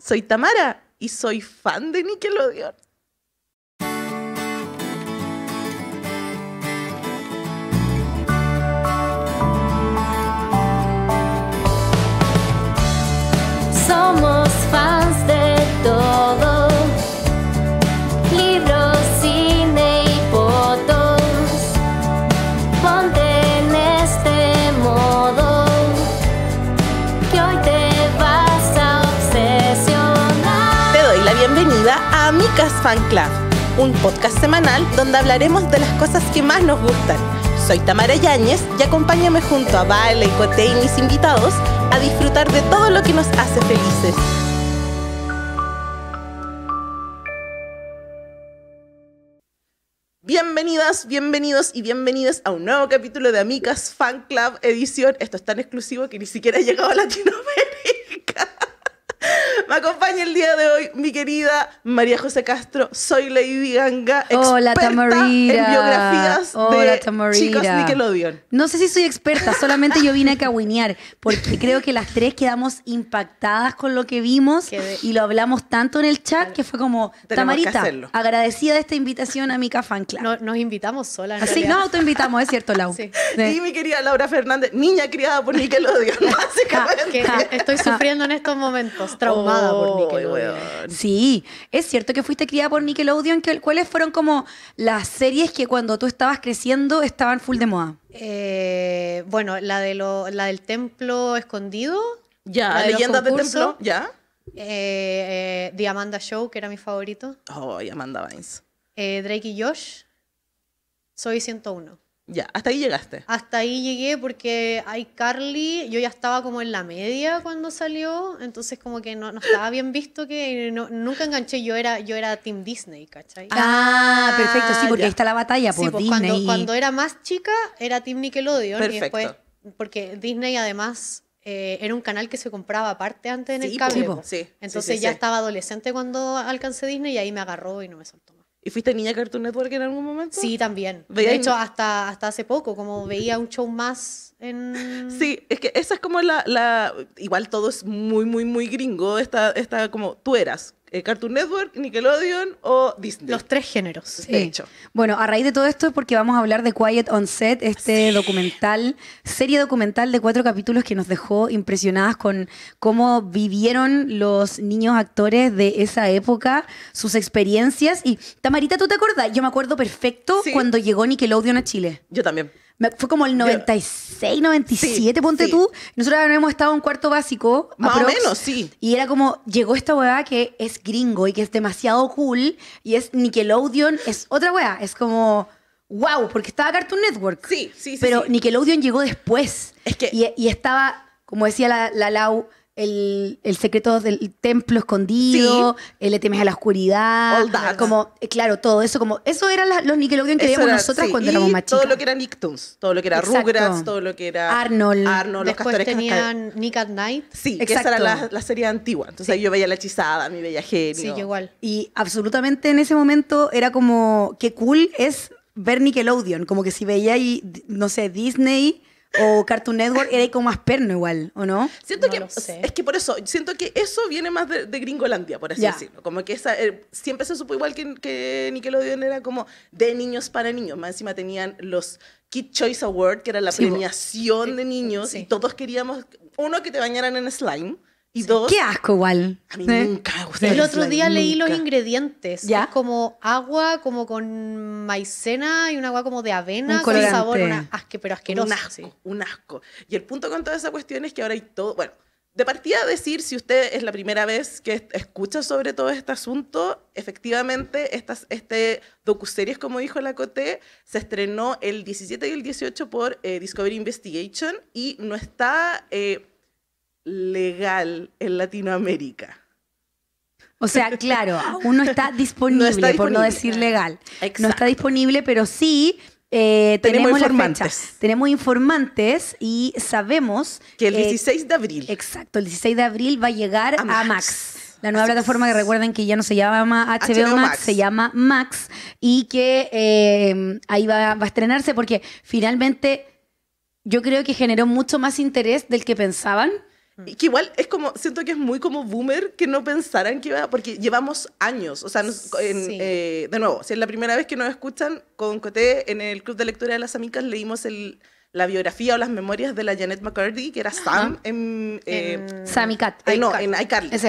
soy Tamara y soy fan de Nickelodeon. Amicas Fan Club, un podcast semanal donde hablaremos de las cosas que más nos gustan. Soy Tamara Yáñez y acompáñame junto a Vale, Cote y mis invitados a disfrutar de todo lo que nos hace felices. Bienvenidas, bienvenidos y bienvenidas a un nuevo capítulo de Amigas Fan Club Edición. Esto es tan exclusivo que ni siquiera ha llegado a Latinoamérica. Me acompaña el día de hoy mi querida María José Castro. Soy Lady Ganga, experta Hola, en biografías Hola, de chicos Nickelodeon. No sé si soy experta, solamente yo vine a caguinear porque creo que las tres quedamos impactadas con lo que vimos y lo hablamos tanto en el chat que fue como, Tamarita, agradecida de esta invitación a Mica Fan nos invitamos solas. Así, ah, realidad. no autoinvitamos, es cierto, Lau. Sí. Y mi querida Laura Fernández, niña criada por Nickelodeon, básicamente. estoy sufriendo en estos momentos, traumada. Oh, Sí, es cierto que fuiste criada por Nickelodeon. ¿Cuáles fueron como las series que cuando tú estabas creciendo estaban full de moda? Eh, bueno, la, de la del templo escondido. Ya, la leyenda del templo, ya. Eh, eh, The Amanda Show, que era mi favorito. Oh, Amanda Vines. Eh, Drake y Josh. Soy 101. Ya, hasta ahí llegaste. Hasta ahí llegué porque iCarly, yo ya estaba como en la media cuando salió, entonces como que no, estaba bien visto que nunca enganché, yo era yo era Team Disney, ¿cachai? Ah, ah perfecto, sí, porque ahí está la batalla por sí, pues, pues, Cuando, cuando, era más chica era Team Nickelodeon y después porque Disney además eh, era un canal que se compraba aparte antes en el cable. Pues, sí, Entonces ya estaba adolescente cuando alcancé Disney y ahí me agarró y no me soltó. ¿Y fuiste niña Cartoon Network en algún momento? Sí, también. De hecho, hasta, hasta hace poco, como veía un show más Sí, es que esa es como la, Igual todo es muy, muy, muy gringo. Está, está como tú eras. Eh, Cartoon Network, Nickelodeon o Disney. Los tres géneros. De hecho. Bueno, a raíz de todo esto es porque vamos a hablar de Quiet on Set, este documental, serie documental de cuatro capítulos que nos dejó impresionadas con cómo vivieron los niños actores de esa época, sus experiencias. Y Tamarita, ¿tú te acuerdas? Yo me acuerdo perfecto cuando llegó Nickelodeon a Chile. Yo también fue como el 96, 97, ponte tú. Nosotros habíamos estado en cuarto básico. Más o menos, sí. Y era como, llegó esta weá que es gringo y que es demasiado cool y es Nickelodeon, es otra weá. Es como wow, porque estaba Cartoon Network. Sí, sí, sí. Pero Nickelodeon llegó después. Es que. Y, estaba, como decía la Lau, el, el, secreto del templo escondido, el etm de a la oscuridad, como, eh, claro, todo eso, como, eso eran los Nickelodeon que veíamos nosotras cuando éramos más chicas. todo lo que era Nicktoons, todo lo que era Rugrats, todo lo que era Arnold, Arnold Después los castores tenían Nick at Night. Sí, que esa era la, la serie antigua, entonces yo veía La Hechizada, Mi Bella Genio. Sí, igual. Y absolutamente en ese momento era como, qué cool es ver Nickelodeon, como que si veía, y, no sé, Disney o Cartoon Network era como más perno igual, ¿o no? Siento que es que por eso, siento que eso viene más de, Gringolandia, por así decirlo. Como que eh, siempre se supo igual que, que Nickelodeon era como de niños para niños. Más encima tenían los Kid Choice Award, que era la premiación de niños, y todos queríamos, uno, que te bañaran en slime y dos, Qué asco igual. A mí nunca me El otro día leí los ingredientes. ¿Ya? Es como agua, como con maicena y un agua como de avena, un con colorante. sabor, pero asqueroso. Un asco, un asco. Y el punto con toda esa cuestión es que ahora hay todo. Bueno, de partida decir, si usted es la primera vez que escucha sobre todo este asunto, efectivamente, estas, este docuseries, como dijo la Coté, se estrenó el 17 y el 18 por eh, Discovery Investigation y no está eh, legal en Latinoamérica. O sea, claro, uno está disponible, por no decir legal. No está disponible, pero sí eh, tenemos, informantes. Tenemos informantes y sabemos que el 16 de abril. Exacto, el 16 de abril va a llegar a Max. La nueva plataforma que recuerden que ya no se llama HBO, Max, se llama Max y que eh, ahí va a estrenarse porque finalmente yo creo que generó mucho más interés del que pensaban Mm. Y que igual es como, siento que es muy como boomer que no pensaran que iba, porque llevamos años, o sea, eh, de nuevo, si es la primera vez que nos escuchan, con Coté en el Club de Lectura de las Amicas leímos el, la biografía o las memorias de la Janet McCarthy, que era Sam en... Eh, Sammy Cat. Eh, no, en iCarly. Es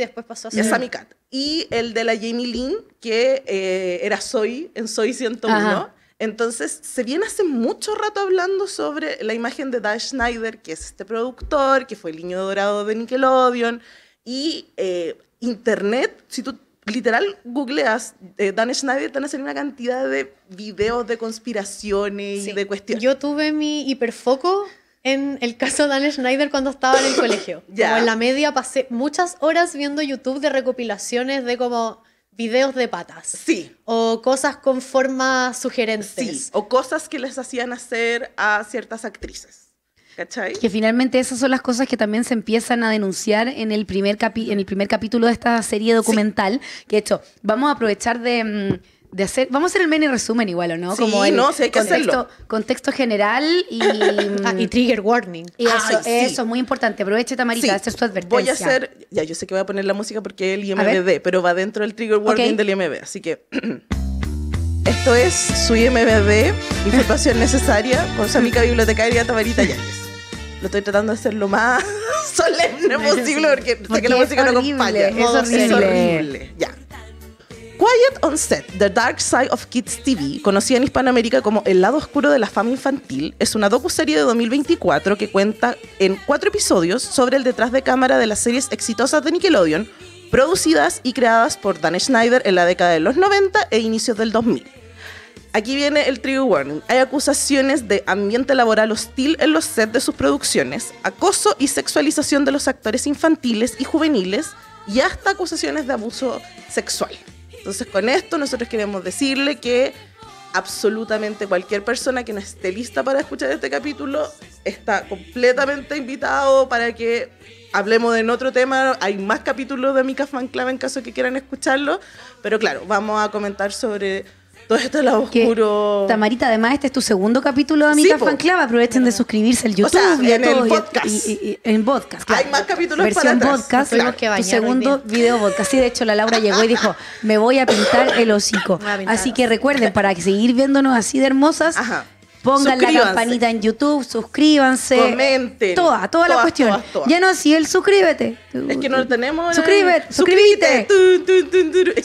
después pasó a Sammy, Cat. Y el de la Jamie Lynn, que eh, era Soy, en Soy 101. Entonces, se viene hace mucho rato hablando sobre la imagen de Dan Schneider, que es este productor, que fue el niño dorado de Nickelodeon, y eh, Internet, si tú literal googleas eh, Dan Schneider, te van a salir una cantidad de videos de conspiraciones y de cuestiones. Yo tuve mi hiperfoco en el caso de Dan Schneider cuando estaba en el colegio. Como en la media pasé muchas horas viendo YouTube de recopilaciones de como videos de patas. Sí. O cosas con forma sugerentes. Sí, o cosas que les hacían hacer a ciertas actrices. ¿Cachai? Que finalmente esas son las cosas que también se empiezan a denunciar en el primer, en el primer capítulo de esta serie documental. Que de hecho, vamos a aprovechar de... Mm, de hacer. Vamos a hacer el mini resumen igual, ¿o no? Sí, Como el no, sí, hay que contexto, hacerlo. contexto general y. Ah, trigger warning. eso, eso es muy importante. Aproveche, Tamarita, esta hacer tu advertencia. Voy a hacer. Ya, yo sé que voy a poner la música porque es el IMBD, pero va dentro del trigger warning del IMBD. Así que. Esto es su IMBD, información necesaria, con su amiga bibliotecaria Tamarita Yáñez. Lo estoy tratando de hacer lo más solemne posible porque, porque, la música no acompaña. Es horrible. Es horrible. Ya. Quiet on Set, The Dark Side of Kids TV, conocida en Hispanoamérica como El lado oscuro de la fama infantil, es una docuserie de 2024 que cuenta en cuatro episodios sobre el detrás de cámara de las series exitosas de Nickelodeon, producidas y creadas por Dan Schneider en la década de los 90 e inicios del 2000. Aquí viene el trigger warning. Hay acusaciones de ambiente laboral hostil en los sets de sus producciones, acoso y sexualización de los actores infantiles y juveniles y hasta acusaciones de abuso sexual. Entonces con esto nosotros queremos decirle que absolutamente cualquier persona que no esté lista para escuchar este capítulo está completamente invitado para que hablemos de otro tema. Hay más capítulos de Mika Fan en caso que quieran escucharlo. Pero claro, vamos a comentar sobre todo esto es oscuro. Tamarita, además, este es tu segundo capítulo de Amiga Fanclava. Aprovechen de suscribirse al YouTube. y en todo, el podcast. en podcast, Hay más capítulos para podcast. tu segundo video podcast. Sí, de hecho, la Laura llegó y dijo, me voy a pintar el hocico. Así que recuerden, para seguir viéndonos así de hermosas, Ajá. Pongan la campanita en YouTube, suscríbanse. Comenten. Toda, toda la cuestión. Ya no, si él suscríbete. Es que no lo tenemos. Eh. Suscríbete.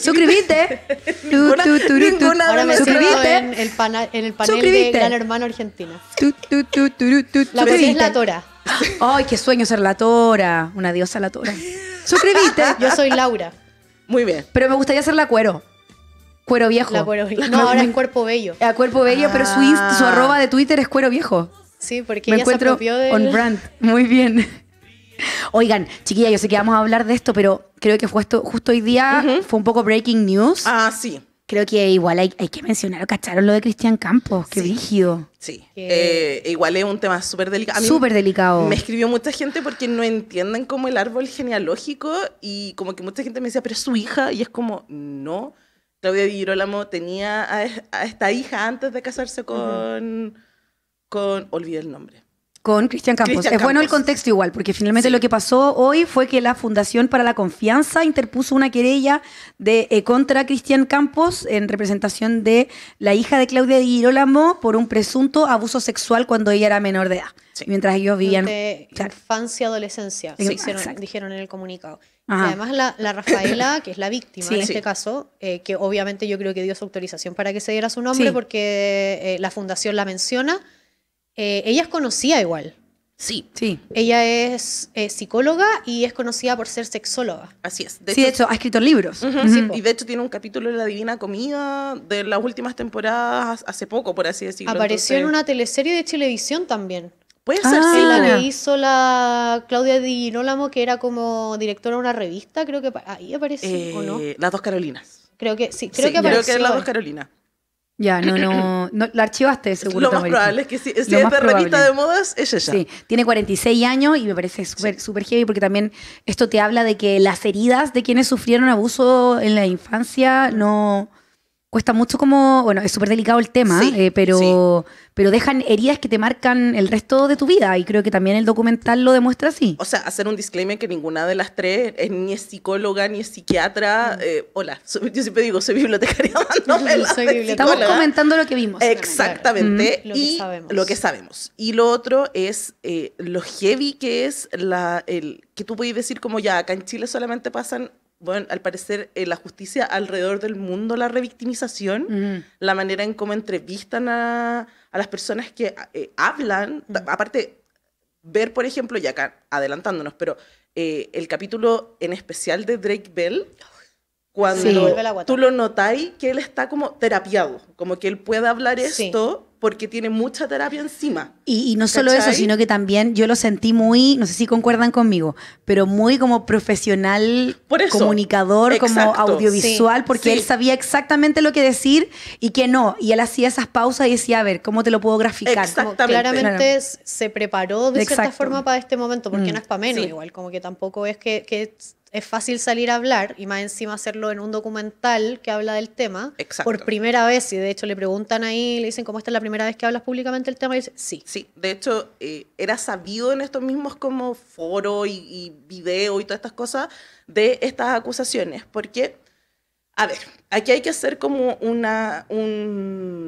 Suscríbete. Suscríbete. Ahora me suscríbete. En el, en el panel de Gran Hermano Argentina. La cuestión es la Tora. Ay, qué sueño ser la Tora. Una diosa la Tora. Suscríbete. Yo soy Laura. Muy bien. Pero me gustaría ser la cuero. Cuero viejo. No, ahora es cuerpo bello. A ah, cuerpo bello, pero su, su ah. arroba de Twitter es cuero viejo. Sí, porque Me ella encuentro se encuentro on brand. Muy bien. Oigan, chiquilla, yo sé que vamos a hablar de esto, pero creo que fue esto, justo hoy día fue un poco breaking news. Ah, sí. Creo que igual hay, que mencionar, ¿cacharon lo de Cristian Campos? Qué rígido. Sí. Eh, igual es un tema súper delicado. Súper delicado. Me escribió mucha gente porque no entienden cómo el árbol genealógico y como que mucha gente me decía, pero es su hija, y es como, no Claudia Girolamo tenía a, esta hija antes de casarse con, con olvidé el nombre. Con Cristian Campos. es bueno el contexto igual, porque finalmente lo que pasó hoy fue que la Fundación para la Confianza interpuso una querella de, eh, contra Cristian Campos en representación de la hija de Claudia de por un presunto abuso sexual cuando ella era menor de edad, mientras ellos vivían... en infancia, adolescencia, dijeron en el comunicado además la, Rafaela, que es la víctima en este caso, eh, que obviamente yo creo que dio su autorización para que se diera su nombre porque eh, la fundación la menciona, eh, ella es conocida igual. Sí. sí. Ella es psicóloga y es conocida por ser sexóloga. Así es. De sí, de hecho, ha escrito libros. y de hecho tiene un capítulo de La Divina Comida de las últimas temporadas hace poco, por así decirlo. Apareció en una teleserie de televisión también. Puede ser, ah. La que hizo la Claudia Di que era como directora de una revista, creo que ahí apareció, ¿o no? Eh, las dos Carolinas. Creo que sí, creo que apareció. Creo que las dos Carolinas. Ya, no, no, la archivaste seguro. Lo más probable es que sí, si, es de revista de modas, es ella. Sí, tiene 46 años y me parece súper heavy porque también esto te habla de que las heridas de quienes sufrieron abuso en la infancia no cuesta mucho como, bueno, es súper delicado el tema, eh, pero, pero dejan heridas que te marcan el resto de tu vida y creo que también el documental lo demuestra así. O sea, hacer un disclaimer que ninguna de las tres es ni es psicóloga ni es psiquiatra. Mm. Eh, hola, yo siempre digo, soy bibliotecaria no soy bibliotecaria. Estamos comentando lo que vimos. Exactamente. Mm. Lo y que sabemos. lo que sabemos. Y lo otro es eh, lo heavy que es la, el, que tú puedes decir como ya, acá en Chile solamente pasan bueno, al parecer eh, la justicia alrededor del mundo, la revictimización, la manera en cómo entrevistan a, las personas que eh, hablan, aparte, ver, por ejemplo, ya acá adelantándonos, pero eh, el capítulo en especial de Drake Bell, cuando tú lo notáis que él está como terapiado, como que él puede hablar esto porque tiene mucha terapia encima. Y, no solo eso, sino que también yo lo sentí muy, no sé si concuerdan conmigo, pero muy como profesional, comunicador, como audiovisual, porque él sabía exactamente lo que decir y que no. Y él hacía esas pausas y decía, a ver, ¿cómo te lo puedo graficar? claramente se preparó de cierta forma para este momento, porque mm. no es para menos igual, como que tampoco es que, que es fácil salir a hablar y más encima hacerlo en un documental que habla del tema por primera vez y de hecho le preguntan ahí, le dicen cómo esta es la primera vez que hablas públicamente el tema y dice, sí. Sí, de hecho eh, era sabido en estos mismos como foro y, y video y todas estas cosas de estas acusaciones porque, a ver, aquí hay que hacer como una,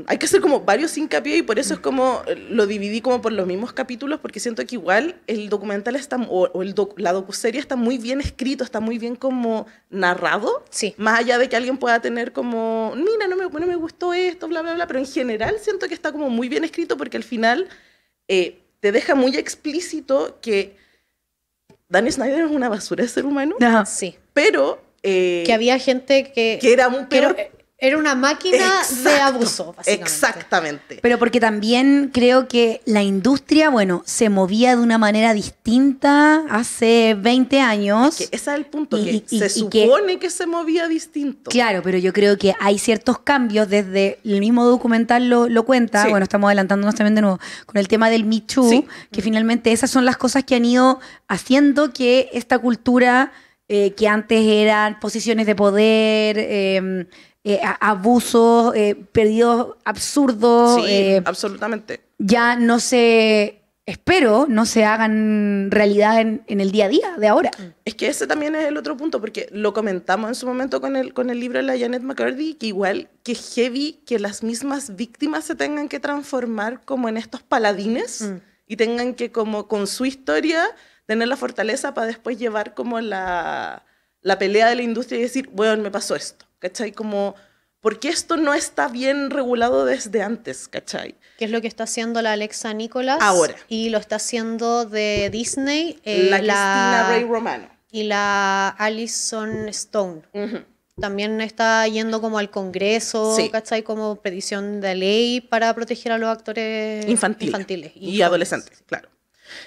hay que hacer como varios hincapié y por eso es mm. como, eh, lo dividí como por los mismos capítulos porque siento que igual el documental está, o, el la docuserie está muy bien escrito, está muy bien como narrado, sí. más allá de que alguien pueda tener como, mira, no me, gustó esto, bla, bla, bla, pero en general siento que está como muy bien escrito porque al final eh, te deja muy explícito que... Dan Snyder es una basura de ser humano. Ajá. Sí. Pero eh, que había gente que... era Pero, era una máquina de abuso, Exactamente. Pero porque también creo que la industria, bueno, se movía de una manera distinta hace 20 años. ese es el punto, y, que se supone que, se movía distinto. Claro, pero yo creo que hay ciertos cambios, desde el mismo documental lo, cuenta, bueno, estamos adelantándonos también de nuevo, con el tema del Me Too, que finalmente esas son las cosas que han ido haciendo que esta cultura eh, que antes eran posiciones de poder, em, eh, abusos, eh, perdidos absurdos. Sí, absolutamente. Ya no se, espero, no se hagan realidad en, el día a día de ahora. Mm. Es que ese también es el otro punto, porque lo comentamos en su momento con el, con el libro de la Janet McCurdy, que igual que heavy que las mismas víctimas se tengan que transformar como en estos paladines mm. y tengan que como con su historia tener la fortaleza para después llevar como la, la pelea de la industria y decir, bueno, me pasó esto, ¿cachai? Como, ¿por qué esto no está bien regulado desde antes, ¿cachai? Que es lo que está haciendo la Alexa Nicolás. Ahora. Y lo está haciendo de Disney. Eh, la, Romano. Y la Alison Stone. También está yendo como al Congreso, sí. ¿cachai? Como petición de ley para proteger a los actores infantiles, y adolescentes, claro.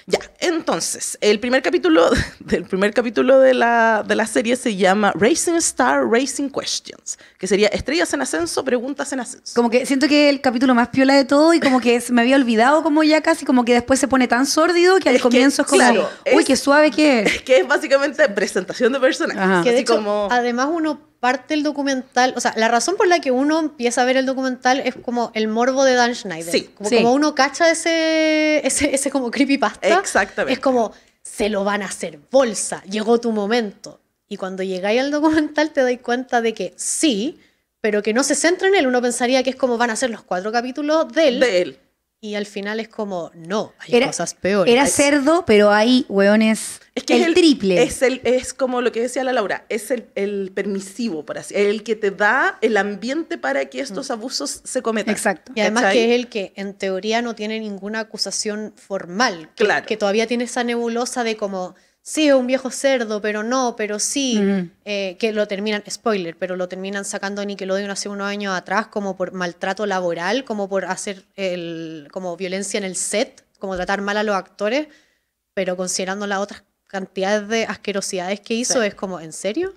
Ya, entonces, el primer capítulo, del primer capítulo de la, serie se llama Racing Star Racing Questions, que sería Estrellas en Ascenso, Preguntas en Ascenso. Como que siento que es el capítulo más piola de todo y como que me había olvidado como ya casi, como que después se pone tan sórdido que al comienzo es como, uy, qué suave que es. que es básicamente presentación de personajes. que además uno parte el documental, o sea, la razón por la que uno empieza a ver el documental es como el morbo de Dan Schneider. Sí, como, uno cacha ese, ese, ese como creepypasta. Exactamente. Es como, se lo van a hacer bolsa, llegó tu momento. Y cuando llegáis al documental te dais cuenta de que sí, pero que no se centra en él. Uno pensaría que es como van a ser los cuatro capítulos de él. De él. Y al final es como, no, hay cosas peores. Era cerdo, pero hay hueones es que es el triple. Es, el, es como lo que decía la Laura, es el, permisivo, para así, el que te da el ambiente para que estos mm. abusos se cometan. Exacto. Y además que es el que en teoría no tiene ninguna acusación formal. Que, claro. Que todavía tiene esa nebulosa de como, sí, es un viejo cerdo, pero no, pero sí, mm. eh, que lo terminan, spoiler, pero lo terminan sacando de Nickelodeon hace unos años atrás como por maltrato laboral, como por hacer el, como violencia en el set, como tratar mal a los actores pero considerando las otras cantidad de asquerosidades que hizo, es como, ¿en serio?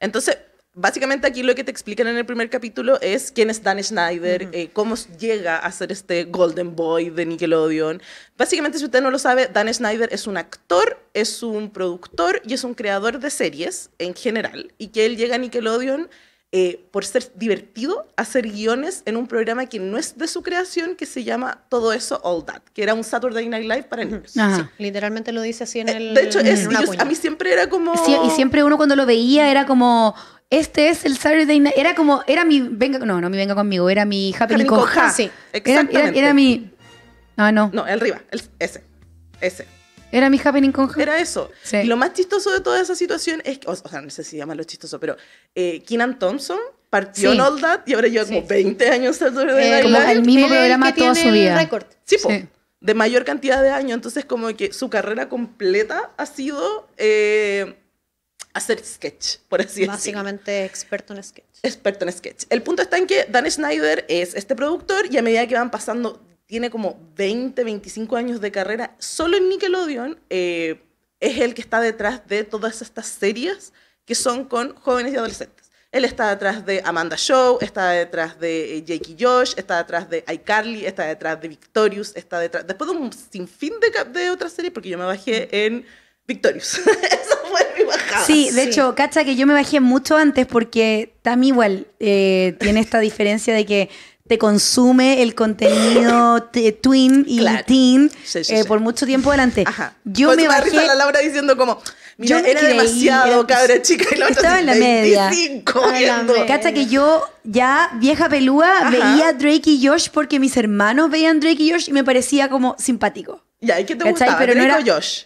Entonces, básicamente aquí lo que te explican en el primer capítulo es quién es Dan Schneider, eh, cómo llega a ser este Golden Boy de Nickelodeon. Básicamente, si usted no lo sabe, Dan Schneider es un actor, es un productor y es un creador de series en general, y que él llega a Nickelodeon eh, por ser divertido hacer guiones en un programa que no es de su creación, que se llama Todo Eso All That, que era un Saturday Night Live para niños. Literalmente lo dice así en eh, el... de hecho, a mí siempre era como... y siempre uno cuando lo veía era como... Este es el Saturday Night. Era como, era mi venga, no, no mi venga conmigo, era mi Happy con, exactamente. Era, mi. No, no. No, el Riva, ese. Ese. Era mi happening con Era eso. Y lo más chistoso de toda esa situación es que, o, sea, no sé si llamarlo chistoso, pero eh, Keenan Thompson partió en All That y ahora lleva como 20 años al de eh, Como el mismo programa toda su vida. récord. Sí, po, de mayor cantidad de años. Entonces, como que su carrera completa ha sido eh, hacer sketch, por así decirlo. Básicamente experto en sketch. Experto en sketch. El punto está en que Dan Schneider es este productor y a medida que van pasando tiene como 20, 25 años de carrera solo en Nickelodeon, eh, es el que está detrás de todas estas series que son con jóvenes y adolescentes. Él está detrás de Amanda Show, está detrás de eh, Jake y Josh, está detrás de iCarly, está detrás de Victorious, está detrás, después de un sinfín de, de otras series, porque yo me bajé en Victorious. Eso fue mi bajada. Sí, de hecho, cacha que yo me bajé mucho antes porque Tam igual eh, tiene esta diferencia de que te consume el contenido twin y claro. teen eh, por mucho tiempo adelante. Yo me bajé... a la Laura diciendo como, yo era demasiado cabra chica y la otra Estaba en la media. Hasta que yo ya vieja pelúa veía Drake y Josh porque mis hermanos veían Drake y Josh y me parecía como simpático. Ya, ¿y que te ¿cachai? gustaba? Pero no era... Josh?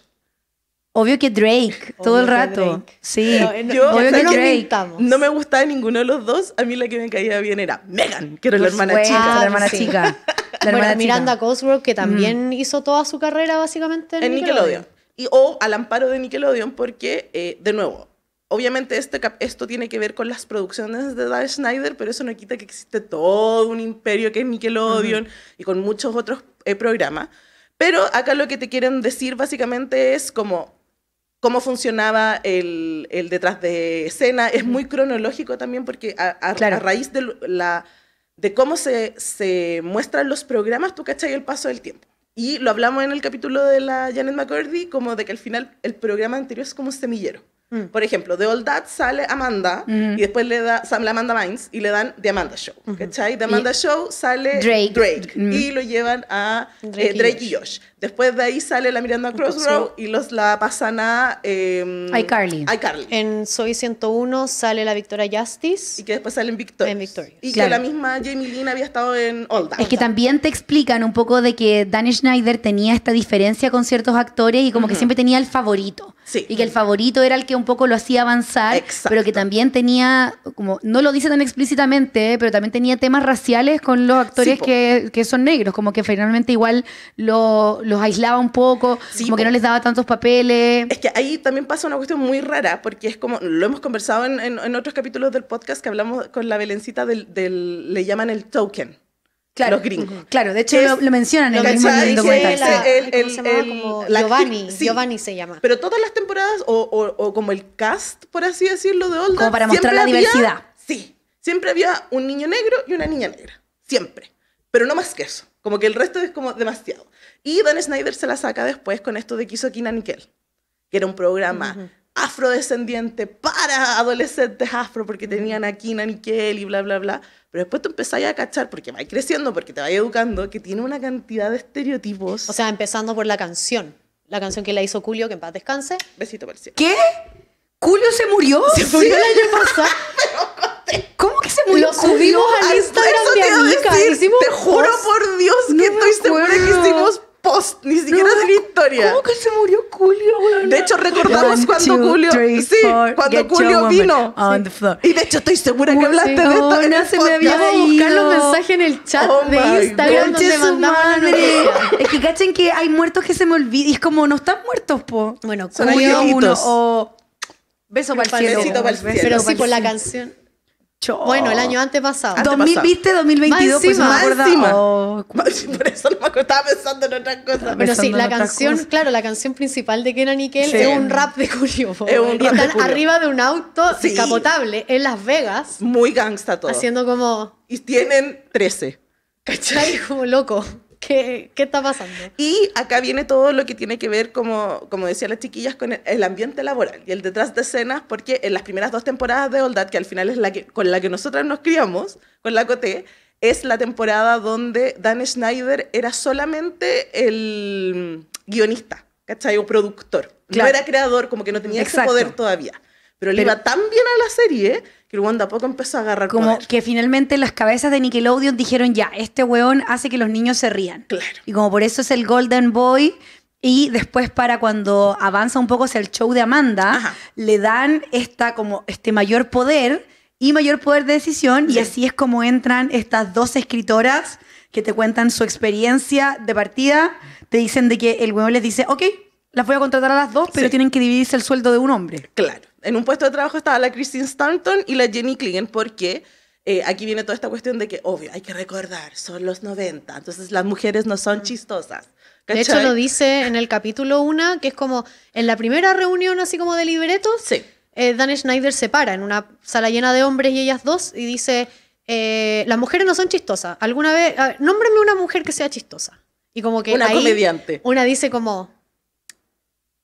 Obvio que Drake, todo el rato. Sí, yo, Obvio que Drake. no me gustaba ninguno de los dos. A mí la que me caía bien era Megan, que era la hermana chica. La hermana chica. bueno, Miranda Cosgrove, que mm. también hizo toda su carrera básicamente en, Nickelodeon. Y, o al amparo de Nickelodeon, porque, eh, de nuevo, Obviamente este, esto tiene que ver con las producciones de David Schneider, pero eso no quita que existe todo un imperio que es Nickelodeon y con muchos otros eh, programas. Pero acá lo que te quieren decir básicamente es como cómo funcionaba el, el, detrás de escena. Es muy cronológico también porque a, raíz de, la, de cómo se, se, muestran los programas, tú cachas el paso del tiempo. Y lo hablamos en el capítulo de la Janet McCurdy, como de que al final el programa anterior es como un semillero. Mm. Por ejemplo, de All That sale Amanda mm. y después le da Amanda Mines y le dan The Amanda Show. The Amanda Show sale Drake, mm. y lo llevan a eh, Drake, y, Josh. Después de ahí sale la Miranda Crossroad y los la pasan a em, iCarly. En Soy 101 sale la Victoria Justice. Y que después sale en Victoria. Y que la misma Jamie Lynn había estado en All That. Es que también te explican un poco de que Danny Schneider tenía esta diferencia con ciertos actores y como que siempre tenía el favorito. Y que el favorito era el que un poco lo hacía avanzar, pero que también tenía, como no lo dice tan explícitamente, eh, pero también tenía temas raciales con los actores que, son negros, como que finalmente igual los aislaba un poco, como que no les daba tantos papeles. Es que ahí también pasa una cuestión muy rara, porque es como, lo hemos conversado en, otros capítulos del podcast que hablamos con la Belencita del le llaman el token. Claro, los gringos. Claro, de hecho lo, mencionan en el mismo documental. Giovanni, se llama. Pero todas las temporadas, o, como el cast, por así decirlo, de Olda. Como para mostrar la diversidad. Sí, siempre había un niño negro y una niña negra. Siempre. Pero no más que eso. Como que el resto es como demasiado. Y Dan Snyder se la saca después con esto de Quiso Kina Nickel, que era un programa afrodescendiente para adolescentes afro porque tenían a Kina Nickel y bla, bla, bla. Pero después tú empezáis a cachar, porque vais creciendo, porque te vais educando, que tiene una cantidad de estereotipos. O sea, empezando por la canción. La canción que la hizo Julio, que en paz descanse. Besito para el cielo. ¿Qué? ¿Julio se murió? Se murió el año pasado. ¿Cómo que se murió? Lo subimos al Instagram de Anika. te juro por Dios que no estoy que hicimos post, ni siquiera es victoria historia. ¿Cómo que se murió Julio, De hecho, recordamos cuando Julio. sí, cuando Julio vino. Y de hecho, estoy segura que hablaste de esto. en se me había a buscar en el chat oh de Instagram donde mandaban Es que cachen que hay muertos que se me olvidan. Y es como, no están muertos, po. Bueno, Julio uno o. Beso para el cielo. Pero sí, por la canción. Bueno, el año antepasado. pasado. viste? 2022, pues, más encima, pues Por eso no me estaba pensando en otras cosas. Pero sí, la canción, claro, la canción principal de Kenan y Kel es un rap de Julio. y están arriba de un auto descapotable en Las Vegas. Muy gangsta todo. Haciendo como... Y tienen 13. ¿Cachai? Como loco. ¿Qué, está pasando? Y acá viene todo lo que tiene que ver, como, decían las chiquillas, con el, ambiente laboral y el detrás de escenas, porque en las primeras dos temporadas de Old Dad, que al final es la con la que nosotras nos criamos, con la Coté, es la temporada donde Dan Schneider era solamente el guionista, ¿cachai? O productor. No era creador, como que no tenía ese poder todavía. Pero, le iba tan bien a la serie que el Wanda poco empezó a agarrar Como que finalmente las cabezas de Nickelodeon dijeron, ya, este weón hace que los niños se rían. Claro. Y como por eso es el Golden Boy, y después para cuando avanza un poco hacia el show de Amanda, le dan esta, como, este mayor poder y mayor poder de decisión. Y así es como entran estas dos escritoras que te cuentan su experiencia de partida. Te dicen de que el huevo les dice, ok, las voy a contratar a las dos, pero tienen que dividirse el sueldo de un hombre. Claro en un puesto de trabajo estaba la Christine Stanton y la Jenny Klingen, porque eh, aquí viene toda esta cuestión de que, obvio, hay que recordar, son los 90, entonces las mujeres no son chistosas. De hecho, lo dice en el capítulo 1, que es como en la primera reunión así como de libreto, sí. Eh, Dan Schneider se para en una sala llena de hombres y ellas dos y dice, eh, las mujeres no son chistosas. ¿Alguna vez, nómbrame una mujer que sea chistosa? Y como que... Una comediante. Una dice como,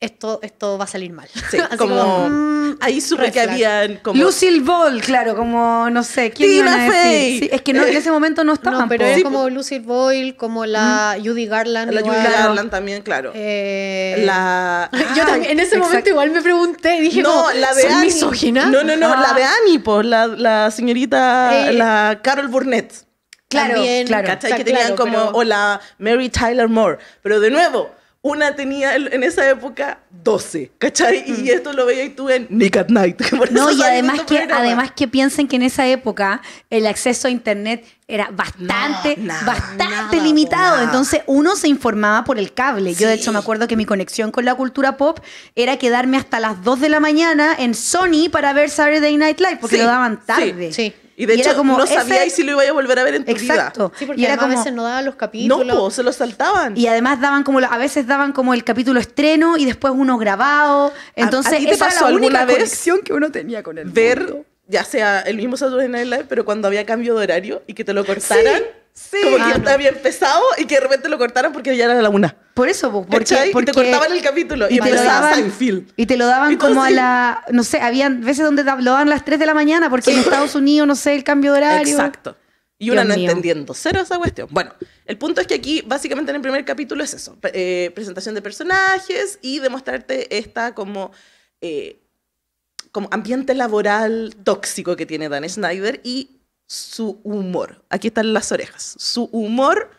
esto, esto va a salir mal. Sí, como, mm, ahí supe que había como... Lucille Ball, claro, como no sé, ¿quién Tina decir? Sí, es que en ese momento no estaban. No, pero era como Lucille Ball, como la mm. Judy Garland. La Judy Garland también, claro. Eh... La... Yo ah, en ese momento igual me pregunté, dije, no, la ¿son misóginas? No, no, no, la ah. de Annie, pues la, la señorita, eh, la Carol Burnett. Claro, también, claro. ¿Cachai? que tenían como, o la Mary Tyler Moore. Pero de nuevo una tenía en esa época 12, ¿cachai? Y mm. esto lo veía y tú en Nick at Night. no, y además que, además que piensen que en esa época el acceso a Internet era bastante, bastante limitado. Entonces uno se informaba por el cable. Yo de hecho me acuerdo que mi conexión con la cultura pop era quedarme hasta las 2 de la mañana en Sony para ver Saturday Night Live, porque lo daban tarde. Sí, y de hecho, como, no sabía e- si lo iba a volver a ver en tu Exacto. Sí, porque a veces no daban los capítulos. No, se los saltaban. Y además daban como, a veces daban como el capítulo estreno y después uno grabado. Entonces, ¿A, te pasó alguna vez que uno tenía con el Ver, ya sea el mismo Saturday Night Live, pero cuando había cambio de horario y que te lo cortaran. Sí. Como que ya ah, y que de repente lo cortaron porque ya era la una. Por eso, porque, te cortaban el capítulo y, y te lo daban, Y te lo daban como a la, no sé, habían veces donde lo daban a las 3 de la mañana porque en Estados Unidos, no sé, el cambio de horario. Exacto. Y una no entendiendo cero esa cuestión. Bueno, el punto es que aquí básicamente en el primer capítulo es eso, eh, presentación de personajes y demostrarte esta como... Eh, como ambiente laboral tóxico que tiene Dan Schneider y su humor. Aquí están las orejas. Su humor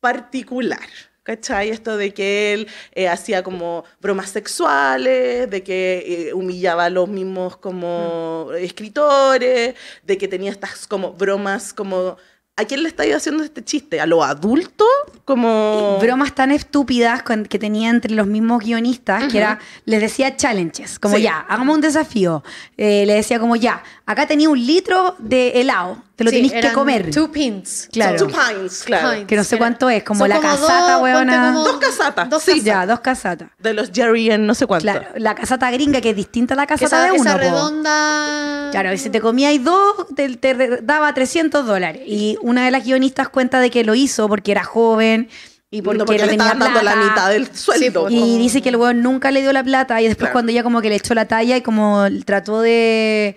particular. ¿Cachai? Esto de que él eh, hacía como bromas sexuales, de que eh, humillaba a los mismos como mm. escritores, de que tenía estas como bromas como ¿a quién le estáis haciendo este chiste? ¿A lo adulto, Como... bromas tan estúpidas que tenía entre los mismos guionistas, que era, les decía challenges, como ya, hagamos un desafío. Eh, le decía como ya, acá tenía un litro de helado, te lo tienes que comer. Two pints, Claro. two pints, claro. Que no sé cuánto es, como la casata, dos, Dos casatas. sí, ya, dos casatas. De los Jerry en no sé cuánto. Claro, la casata gringa, que es distinta a la casata de uno. Esa redonda. Claro, y si te comía comías dos, te, daba 300 dólares. Y una de las guionistas cuenta de que lo hizo porque era joven y porque, le estaba dando la mitad del sueldo. y dice que el weón nunca le dio la plata y después cuando ella como que le echó la talla y como trató de,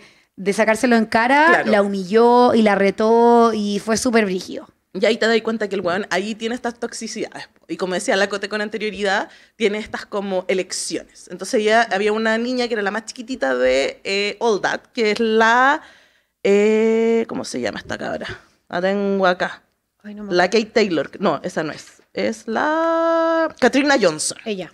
sacárselo en cara, la humilló y la retó y fue súper brígido. Y ahí te doy cuenta que el weón ahí tiene estas toxicidades. Y como decía la Cote con anterioridad, tiene estas como elecciones. Entonces ya había una niña que era la más chiquitita de eh, All That, que es la... Eh, ¿Cómo se llama esta cabra? La tengo acá. la Kate Taylor. No, esa no es. Es la. Katrina Johnson. Ella.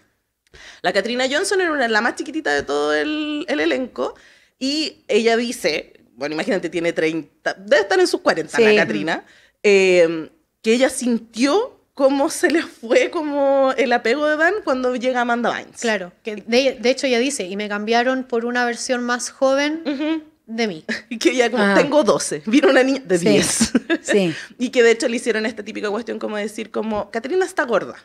La Katrina Johnson era una, la más chiquitita de todo el, elenco. Y ella dice, bueno, imagínate, tiene 30, debe estar en sus 40 la Katrina, em, que ella sintió cómo se le fue como el apego de Dan cuando llega Amanda Bynes. Claro, que de, hecho ella dice, y me cambiaron por una versión más joven de mí. Y que ya como, ah. tengo 12. Vino una niña de sí. 10. sí. Y que de hecho le hicieron esta típica cuestión como decir como, Caterina está gorda,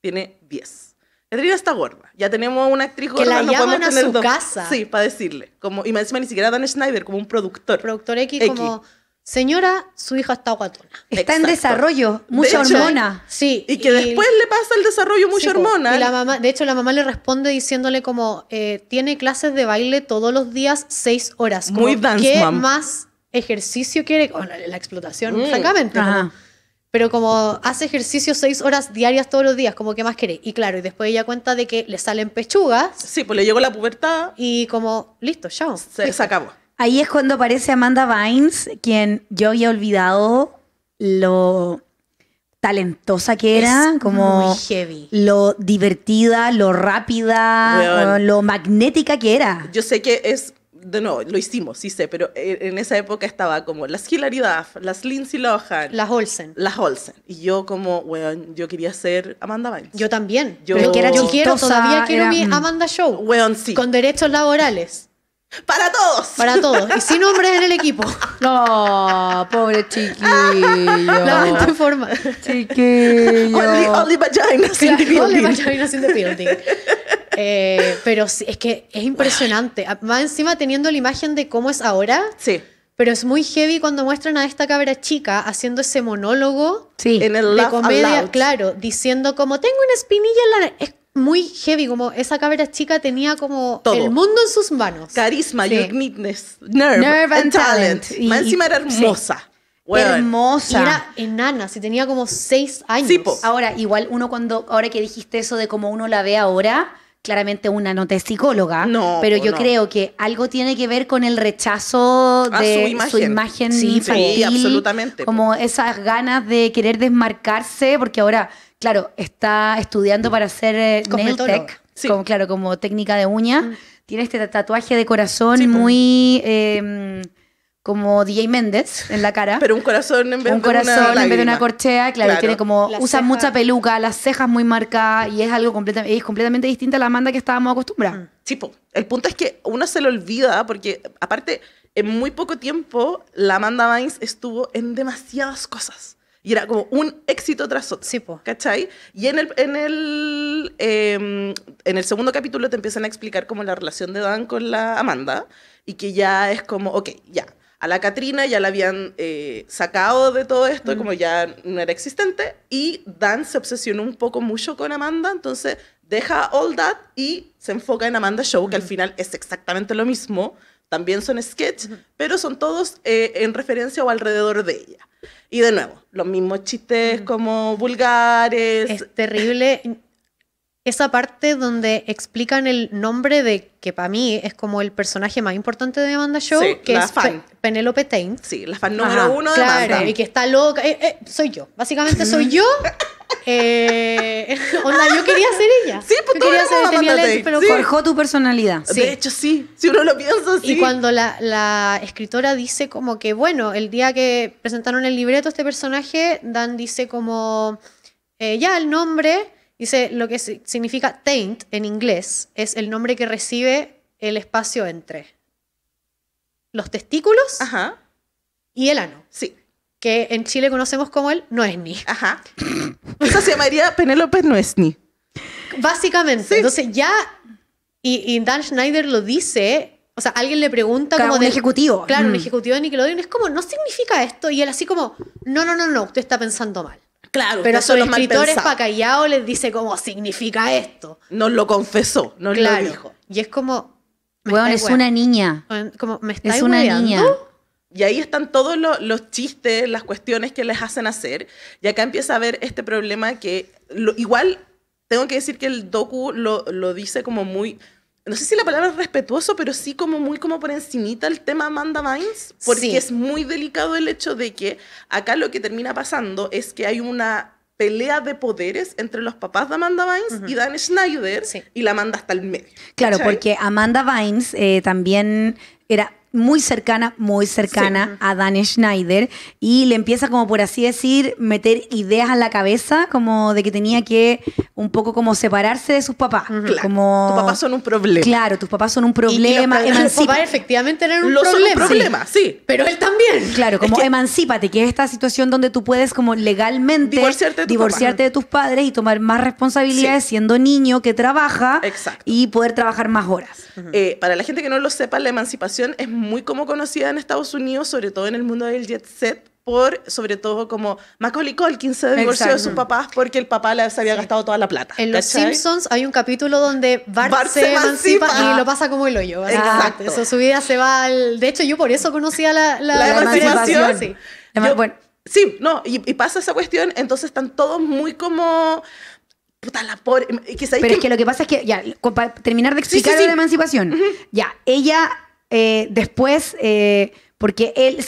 tiene 10. Caterina está gorda. Ya tenemos una actriz gorda. Que la llaman a su casa. Sí, para decirle. Como, y encima ni siquiera Dan Schneider, como un productor. Productor X. como Señora, su hija está guatona. Está en desarrollo, mucha hormona. Sí. Y que después le pasa el desarrollo mucha hormona. la mamá, de hecho, la mamá le responde diciéndole como, eh, tiene clases de baile todos los días, seis horas. Muy dance, ¿Qué más ejercicio quiere? la, explotación, mm. francamente. pero como hace ejercicio seis horas diarias todos los días, como que más quiere. Y claro, y después ella cuenta de que le salen pechugas. Sí, pues le llegó la pubertad. Y como, listo, chao. se acabó. Ahí es cuando aparece Amanda Vines, quien yo había olvidado lo talentosa que era, como heavy. lo divertida, lo rápida, lo magnética que era. Yo sé que es de nuevo, lo hicimos, sí sé, pero eh, en esa época estaba como las Hilary Duff, las Lindsay Lohan. Las Olsen. Las Olsen. Y yo como, weón, yo quería ser Amanda Vines. Yo también. Yo, quiero, todavía quiero mm. Amanda Show. Weón, sí. Con derechos laborales. Para todos. Para todos. Y sin hombres en el equipo. No, pobre chiquillo. La forma. Chiquillo. Only, vaginas in the building. Eh, pero sí, es que es impresionante. Ah, más encima teniendo la imagen de cómo es ahora. Sí. Pero es muy heavy cuando muestran a esta cabra chica haciendo ese monólogo en el de comedia, claro, diciendo como tengo una espinilla en la muy heavy, como esa cabra chica tenía como el mundo en sus manos. Carisma, sí. nerve, and, talent. Y, era hermosa. Hermosa. era enana, si tenía como seis años. ahora, igual uno cuando, ahora que dijiste eso de cómo uno la ve ahora, claramente una nota es psicóloga, pero yo creo que algo tiene que ver con el rechazo de su imagen, su sí, sí, absolutamente. como esas ganas de querer desmarcarse, porque ahora, claro, está estudiando para hacer eh, nail tech, como, claro, como técnica de uña, mm. tiene este tatuaje de corazón muy... Em, como DJ Méndez en la cara. Pero un corazón en vez un de corazón una corazón en vez de una corchea, claro, tiene como usa mucha peluca, las cejas muy marcadas y es algo completamente es completamente distinta a la Amanda que estábamos acostumbrados. Mm. Sí, el punto es que uno se lo olvida porque aparte en muy poco tiempo la Amanda Vines estuvo en demasiadas cosas. Y era como un éxito tras otro. Sí, po. ¿Cachai? Y en el, en, el, em, en el segundo capítulo te empiezan a explicar como la relación de Dan con la Amanda y que ya es como, ok, ya, a la Katrina ya la habían eh, sacado de todo esto, como ya no era existente, y Dan se obsesionó un poco mucho con Amanda, entonces deja All That y se enfoca en Amanda Show, que al final es exactamente lo mismo, también son sketch, pero son todos eh, en referencia o alrededor de ella. Y de nuevo, los mismos chistes como vulgares. Es terrible esa parte donde explican el nombre de que para mí es como el personaje más importante de Amanda Show, que es fan. Penélope Tain. Sí, la fan número uno de claro, y que está loca. Eh, eh, soy yo. Básicamente soy yo. Eh, o sea, yo quería ser ella. Sí, pues quería ser Amanda Pero forjó tu personalidad. De hecho, sí. Si uno lo piensa, sí. Y cuando la, la escritora dice como que, bueno, el día que presentaron el libreto este personaje, Dan dice como, ya, el nombre Dice lo que significa taint en inglés es el nombre que recibe el espacio entre los testículos y el ano. Sí. Que en Chile conocemos como el ni. Ajá. Eso se llamaría Penélope ni. Básicamente. Entonces ya. Y, Dan Schneider lo dice o sea, alguien le pregunta como un ejecutivo. Claro, un mm. ejecutivo de Nickelodeon es como, ¿no significa esto? Y él así como, no, no, no, no, usted está pensando mal. Claro, pero son los escritores para callado les dice cómo significa esto. Nos lo confesó, nos lo dijo. Y es como. Bueno, es una niña. Como, es una niña. Y ahí están todos los, chistes, las cuestiones que les hacen hacer. Y acá empieza a haber este problema que igual tengo que decir que el docu lo, lo dice como muy no sé si la palabra es respetuoso, pero sí como muy como por encimita el tema Amanda Vines. porque es muy delicado el hecho de que acá lo que termina pasando es que hay una pelea de poderes entre los papás de Amanda Vines y Dan Schneider, y la manda hasta el medio. Claro, porque Amanda Vines eh, también era muy cercana, muy cercana a Dan Schneider y le empieza como por así decir meter ideas a la cabeza como de que tenía que un poco como separarse de sus papás. Claro. Como... Tus papás son un problema. Claro, tus papás son un problema. Y efectivamente eran un Son sí. Pero él también. Claro, como emancipate, que... emancípate, que es esta situación donde tú puedes como legalmente divorciarte de, tus padres y tomar más responsabilidades siendo niño que trabaja y poder trabajar más horas. Eh, para la gente que no lo sepa, la emancipación es muy como conocida en Estados Unidos, sobre todo en el mundo del jet set, por, sobre todo como Macaulay Culkin se divorció de sus papás porque el papá les había gastado toda la plata. En Los Simpsons hay un capítulo donde Bart, se, emancipa, y lo pasa como el hoyo. Exacto. su vida se va al... De hecho, yo por eso conocía la, la, emancipación. Sí. no, y, pasa esa cuestión, entonces están todos muy como... Puta Pero es que lo que pasa es que, ya, para terminar de explicar la emancipación, ya, ella eh, después, eh, porque él,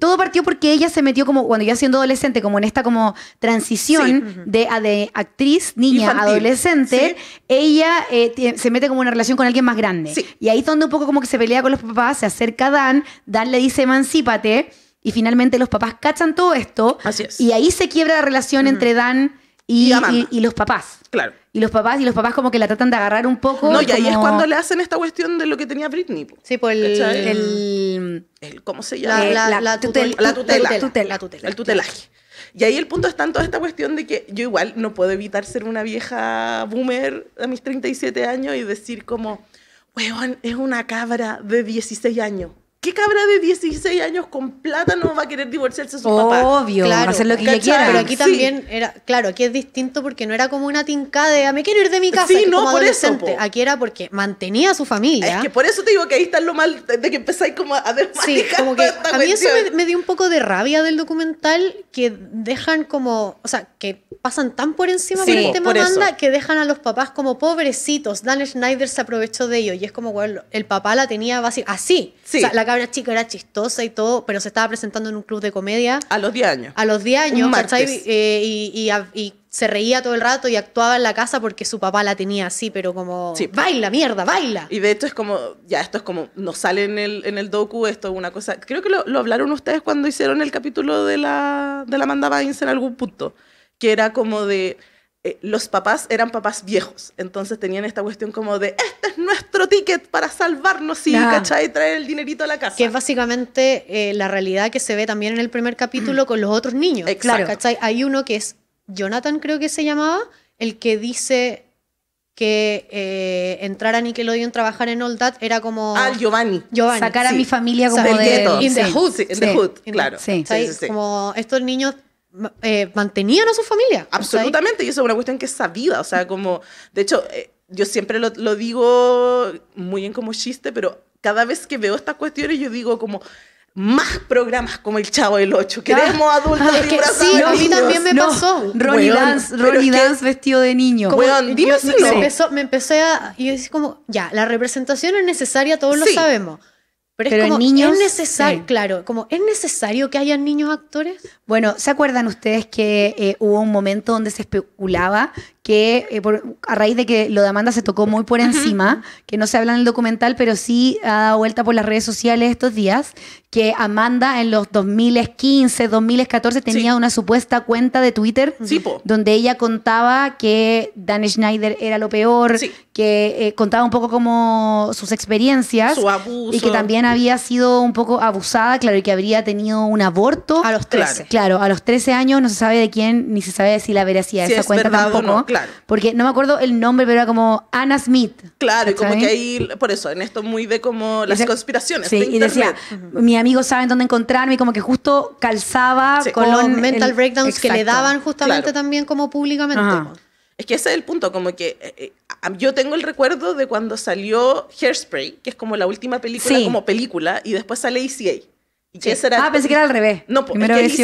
todo partió porque ella se metió como, cuando ya siendo adolescente, como en esta como transición de, actriz, niña, adolescente, ella eh, se mete como una relación con alguien más grande. Y ahí es donde un poco como que se pelea con los papás, se acerca a Dan, Dan le dice emancípate, y finalmente los papás cachan todo esto. Y ahí se quiebra la relación entre Dan y los papás. Claro y los papás, y los papás como que la tratan de agarrar un poco. No, y, ahí es cuando le hacen esta cuestión de lo que tenía Britney. Sí, por pues el, el, ¿Cómo se llama? La, la, la, la tutela, El tutelaje. Y ahí el punto está en toda esta cuestión de que yo igual no puedo evitar ser una vieja boomer a mis 37 años y decir como, weón, es una cabra de 16 años. ¿Qué cabra de 16 años con plata no va a querer divorciarse a su papá? Obvio, claro, hacer lo que ella quiera. Pero aquí también era, claro, aquí es distinto porque no era como una tincada ah, me quiero ir de mi casa. como adolescente. Aquí era porque mantenía a su familia. Es que por eso te digo que ahí está lo mal de que empezáis como a Sí, como que a mí eso me, dio un poco de rabia del documental que dejan como, o sea, que pasan tan por encima sí, tema manda que dejan a los papás como pobrecitos. Dan Schneider se aprovechó de ello y es como, bueno, el papá la tenía así, así. Sí era chica, era chistosa y todo, pero se estaba presentando en un club de comedia. A los 10 años. A los 10 años, ¿cachai? Eh, y, y, se reía todo el rato y actuaba en la casa porque su papá la tenía así, pero como. Sí. ¡Baila, mierda, baila! Y de hecho es como. Ya, esto es como. Nos sale en el, en el docu, esto es una cosa. Creo que lo, lo, hablaron ustedes cuando hicieron el capítulo de la, de la Amanda Bynes en algún punto. Que era como de eh, los papás eran papás viejos, entonces tenían esta cuestión como de, este es nuestro ticket para salvarnos y, Traer el dinerito a la casa. Que es básicamente eh, la realidad que se ve también en el primer capítulo mm. con los otros niños. Claro, Hay uno que es Jonathan, creo que se llamaba, el que dice que eh, entrar a Nickelodeon, trabajar en All That, era como... al ah, Giovanni. Sacar a mi familia como de... In the hood. Sí, sí, claro. Sí. Como estos niños eh, mantenían a su familia. Absolutamente, y eso es una cuestión que es sabida, o sea, como, de hecho, eh, yo siempre lo, digo muy bien como chiste, pero cada vez que veo estas cuestiones yo digo como más programas como El Chavo del Ocho. Queremos adultos Sí, a mí también me pasó. Ronnie Dance, Ronnie Dance vestido de niño. me, empezó, me empecé a... Y yo decía como, ya, la representación es necesaria, todos lo sabemos pero, es niños, ¿es necesario, claro, como, ¿es necesario que hayan niños actores? Bueno, ¿se acuerdan ustedes que eh, hubo un momento donde se especulaba que eh, a raíz de que lo de Amanda se tocó muy por encima, que no se habla en el documental, pero sí ha dado vuelta por las redes sociales estos días, que Amanda en los 2015, 2014 tenía una supuesta cuenta de Twitter donde ella contaba que Dan Schneider era lo peor, que eh, contaba un poco como sus experiencias y que también había sido un poco abusada, claro, y que habría tenido un aborto. A los 13. Claro, a los 13 años no se sabe de quién, ni se sabe si la veracidad de esa cuenta tampoco. Porque no me acuerdo el nombre, pero era como Anna Smith. Claro, y como que ahí, por eso, en esto muy de como las conspiraciones. Sí, y decía, mi amigo sabe dónde encontrarme, y como que justo calzaba con, los mental breakdowns que le daban justamente también como públicamente. Es que ese es el punto, como que eh, eh, yo tengo el recuerdo de cuando salió Hairspray, que es como la última película como película, y después sale ACA. E ah, pensé que era al revés. No, Primero es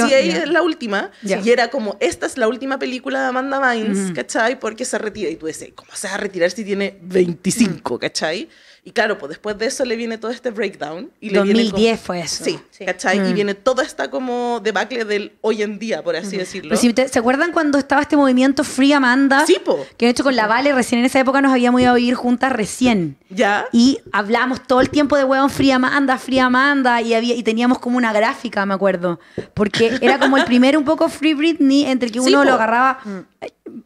la última. Y era como, esta es la última película de Amanda Bynes, ¿cachai? Porque se retira. Y tú dices, ¿cómo se va a retirar si tiene 25, ¿cachai? Y claro, pues después de eso le viene todo este breakdown. Y 2010 fue eso. Sí, ¿cachai? Y mm. viene toda esta como debacle del hoy en día, por así mm. decirlo. Si ¿Se acuerdan cuando estaba este movimiento Free Amanda? Sí, po. Que de hecho con la Vale, recién en esa época nos habíamos ido a vivir juntas recién. Ya. Y hablábamos todo el tiempo de huevón Free Amanda, Free Amanda. Y, había, y teníamos como una gráfica, me acuerdo. Porque era como el primer un poco Free Britney, entre que uno lo agarraba mm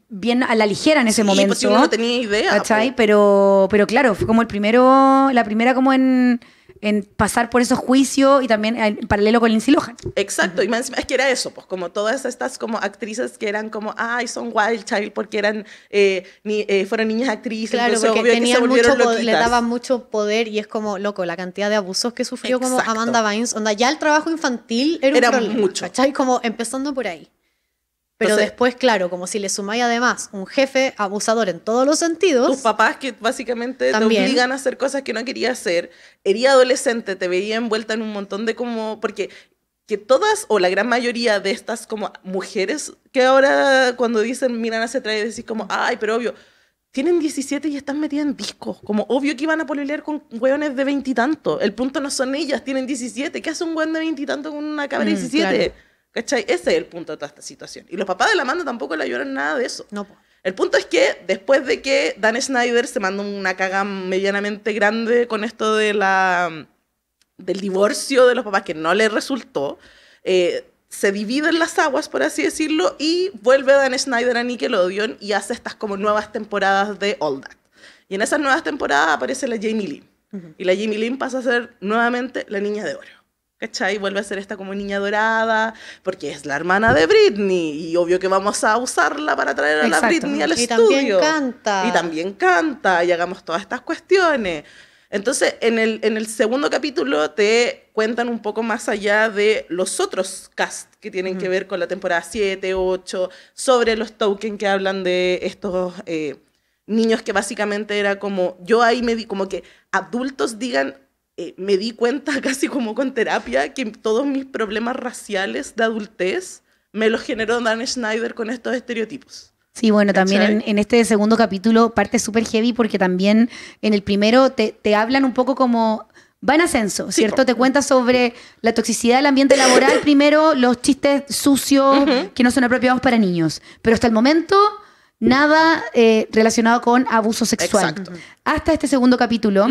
bien a la ligera en ese pues, momento. no tenía idea. Pues. Pero, pero claro, fue como el primero, la primera como en, en pasar por esos juicios y también en paralelo con Lindsay Lohan. Exacto, y más que era eso, pues como todas estas como actrices que eran como, ay, son wild child porque eran, eh, eh, fueron niñas actrices. porque tenían mucho le daba mucho poder y es como, loco, la cantidad de abusos que sufrió como Amanda Bynes, onda, ya el trabajo infantil era, un mucho. ¿cachai? Como empezando por ahí. Pero después, claro, como si le sumáis además un jefe abusador en todos los sentidos. Tus papás que básicamente te obligan a hacer cosas que no querías hacer. Hería adolescente, te veía envuelta en un montón de como. Porque que todas o la gran mayoría de estas como mujeres que ahora cuando dicen miran hacia atrás y decís como, ay, pero obvio, tienen 17 y están metidas en discos. Como obvio que iban a pololear con hueones de veintitantos. El punto no son ellas, tienen 17. ¿Qué hace un hueón de veintitantos con una cabra mm, de 17? ¿Cachai? Ese es el punto de toda esta situación. Y los papás de la Amanda tampoco le lloran nada de eso. No, El punto es que después de que Dan Schneider se mandó una caga medianamente grande con esto de la, del divorcio de los papás que no le resultó, eh, se dividen las aguas, por así decirlo, y vuelve Dan Schneider a Nickelodeon y hace estas como nuevas temporadas de All That. Y en esas nuevas temporadas aparece la Jamie Lynn. Y la Jamie Lynn pasa a ser nuevamente la niña de oro. ¿Cachai? Vuelve a ser esta como niña dorada, porque es la hermana de Britney, y obvio que vamos a usarla para traer a la Britney al estudio. Y también canta. Y también canta, y hagamos todas estas cuestiones. Entonces, en el, en el segundo capítulo te cuentan un poco más allá de los otros cast que tienen que ver con la temporada 7, 8, sobre los tokens que hablan de estos eh, niños que básicamente era como, yo ahí me di, como que adultos digan, eh, me di cuenta casi como con terapia que todos mis problemas raciales de adultez me los generó Dan Schneider con estos estereotipos. Sí, bueno, también en, este segundo capítulo parte súper heavy porque también en el primero te, te hablan un poco como va en ascenso, ¿cierto? te cuentas sobre la toxicidad del ambiente laboral primero, los chistes sucios que no son apropiados para niños. Pero hasta el momento, nada eh, relacionado con abuso sexual. Exacto. Hasta este segundo capítulo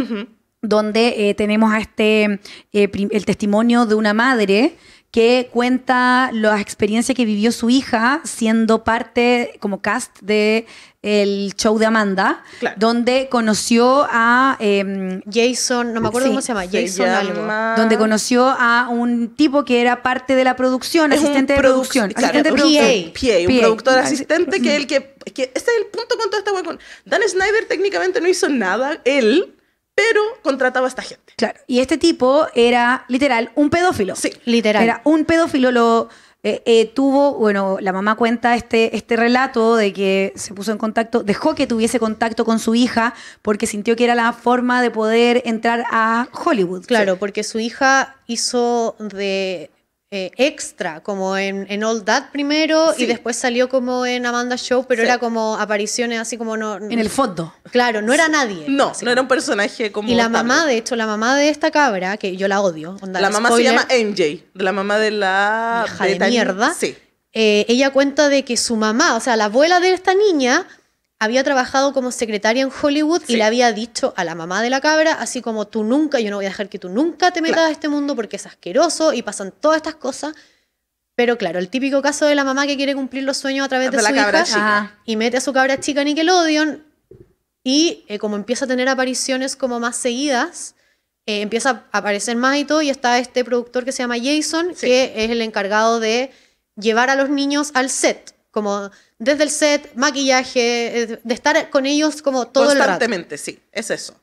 donde eh, tenemos a este, eh, el testimonio de una madre que cuenta las experiencias que vivió su hija siendo parte como cast de el show de Amanda, donde conoció a em, Jason, no me acuerdo cómo se llama, Jason se donde conoció a un tipo que era parte de la producción, asistente de producción, claro, asistente de PA, PA, un productor asistente que el que, este es el punto con toda esta Dan Snyder técnicamente no hizo nada él pero contrataba a esta gente. Claro, y este tipo era literal un pedófilo. Sí, literal. Era un pedófilo, lo eh, eh, tuvo, bueno, la mamá cuenta este, este relato de que se puso en contacto, dejó que tuviese contacto con su hija porque sintió que era la forma de poder entrar a Hollywood. Claro, porque su hija hizo de eh, extra, como en, en, All That primero y después salió como en Amanda Show, pero era como apariciones así como no, En el fondo. Claro, no era nadie. No, no era un personaje como... Y la mamá, de hecho, la mamá de esta cabra, que yo la odio. la mamá se llama MJ, la mamá de la... Hija de, mierda. Sí. Eh, ella cuenta de que su mamá, o sea, la abuela de esta niña había trabajado como secretaria en Hollywood y le había dicho a la mamá de la cabra, así como tú nunca, yo no voy a dejar que tú nunca te metas a este mundo porque es asqueroso y pasan todas estas cosas. Pero claro, el típico caso de la mamá que quiere cumplir los sueños a través de, la su cabra hija y mete a su cabra chica Nickelodeon y eh, como empieza a tener apariciones como más seguidas, eh, empieza a aparecer más y todo y está este productor que se llama Jason, que es el encargado de llevar a los niños al set como desde el set, maquillaje, eh, de estar con ellos como todo el rato. Constantemente, sí, es eso.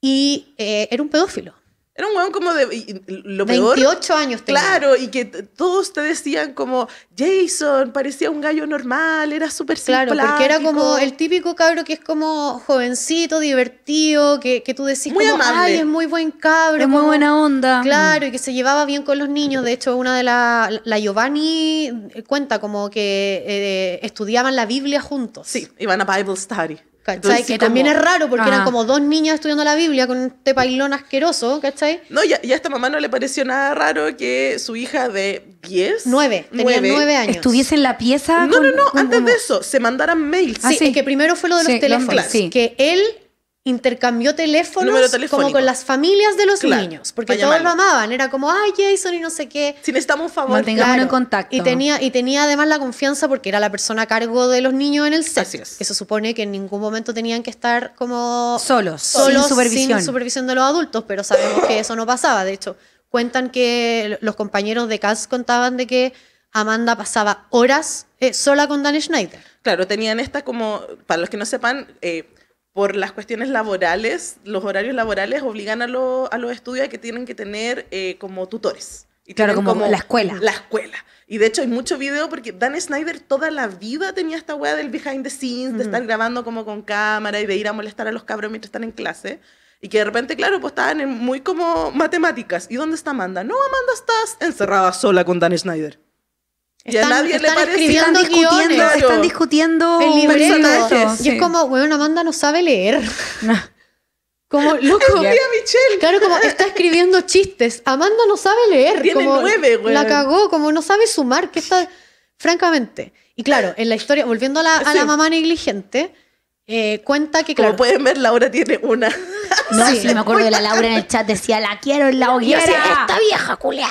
Y eh, era un pedófilo. Era un weón como de. lo peor. 28 años tenía. Claro, y que todos te decían como Jason, parecía un gallo normal, era súper Claro, porque era como el típico cabro que es como jovencito, divertido, que, que tú decís como, ay, es muy buen cabro. Es muy buena onda. Claro, mm. y que se llevaba bien con los niños. De hecho, una de las, la Giovanni eh, cuenta como que eh, estudiaban la Biblia juntos. Sí, iban a Bible Study. ¿Cachai? que también es raro porque eran ah. como dos niñas estudiando la Biblia con un tepailón este asqueroso, ¿cachai? No, y a, esta mamá no le pareció nada raro que su hija de 10. 9, tenía 9 años. Estuviese en la pieza. No, no, no, antes de eso, se mandaran mails. Ah, sí, es que primero fue lo de los teléfonos. Que él intercambió teléfonos como con las familias de los niños, porque todos lo amaban, era como, ay Jason y no sé qué. Si necesitamos un favor, en contacto. Y tenía, y tenía además la confianza porque era la persona a cargo de los niños en el set. Eso supone que en ningún momento tenían que estar como solos, sin supervisión. de los adultos, pero sabemos que eso no pasaba. De hecho, cuentan que los compañeros de Cass contaban de que Amanda pasaba horas eh, sola con Dan Schneider. Claro, tenían esta como, para los que no sepan, eh, por las cuestiones laborales, los horarios laborales obligan a, los estudiantes a que tienen que tener eh, como tutores. Y claro, como, la escuela. La escuela. Y de hecho hay mucho video porque Dan Snyder toda la vida tenía esta weá del behind the scenes, de estar grabando como con cámara y de ir a molestar a los cabros mientras están en clase. Y que de repente, claro, pues estaban muy como matemáticas. ¿Y dónde está Amanda? No, Amanda estás encerrada sola con Dan Snyder están, nadie Escribiendo están discutiendo, están discutiendo el libreto. Y es como, weón, Amanda no sabe leer. Como, loco. Michelle. Claro, como está escribiendo chistes. Amanda no sabe leer. Tiene como, nueve, weón. La cagó, como no sabe sumar, que está. Francamente. Y claro, en la historia, volviendo a la mamá negligente, eh, cuenta que, claro. Como pueden ver, Laura tiene una. No, sí, me acuerdo de la Laura en el chat, decía, la quiero en la hoguera. esta vieja culia.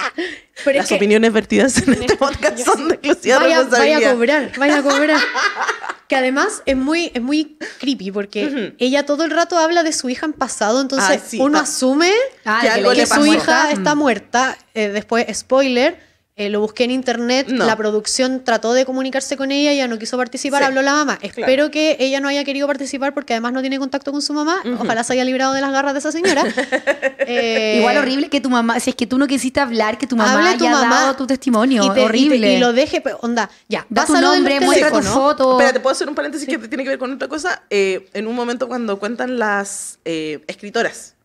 Las opiniones vertidas en este podcast son de exclusiva vaya, vaya a cobrar, vaya a cobrar. que además es muy, es muy creepy porque ella todo el rato habla de su hija en pasado, entonces ah, uno asume que, su hija está muerta. después, spoiler, eh, lo busqué en internet, la producción trató de comunicarse con ella, ella no quiso participar, habló la mamá. Espero que ella no haya querido participar porque además no tiene contacto con su mamá. Ojalá se haya librado de las garras de esa señora. Eh, Igual horrible que tu mamá, si es que tú no quisiste hablar, que tu mamá haya dado tu testimonio. horrible. Y, lo deje, pues, onda, ya, da tu nombre, muestra tu foto. Espera, te puedo hacer un paréntesis que tiene que ver con otra cosa. Eh, en un momento cuando cuentan las escritoras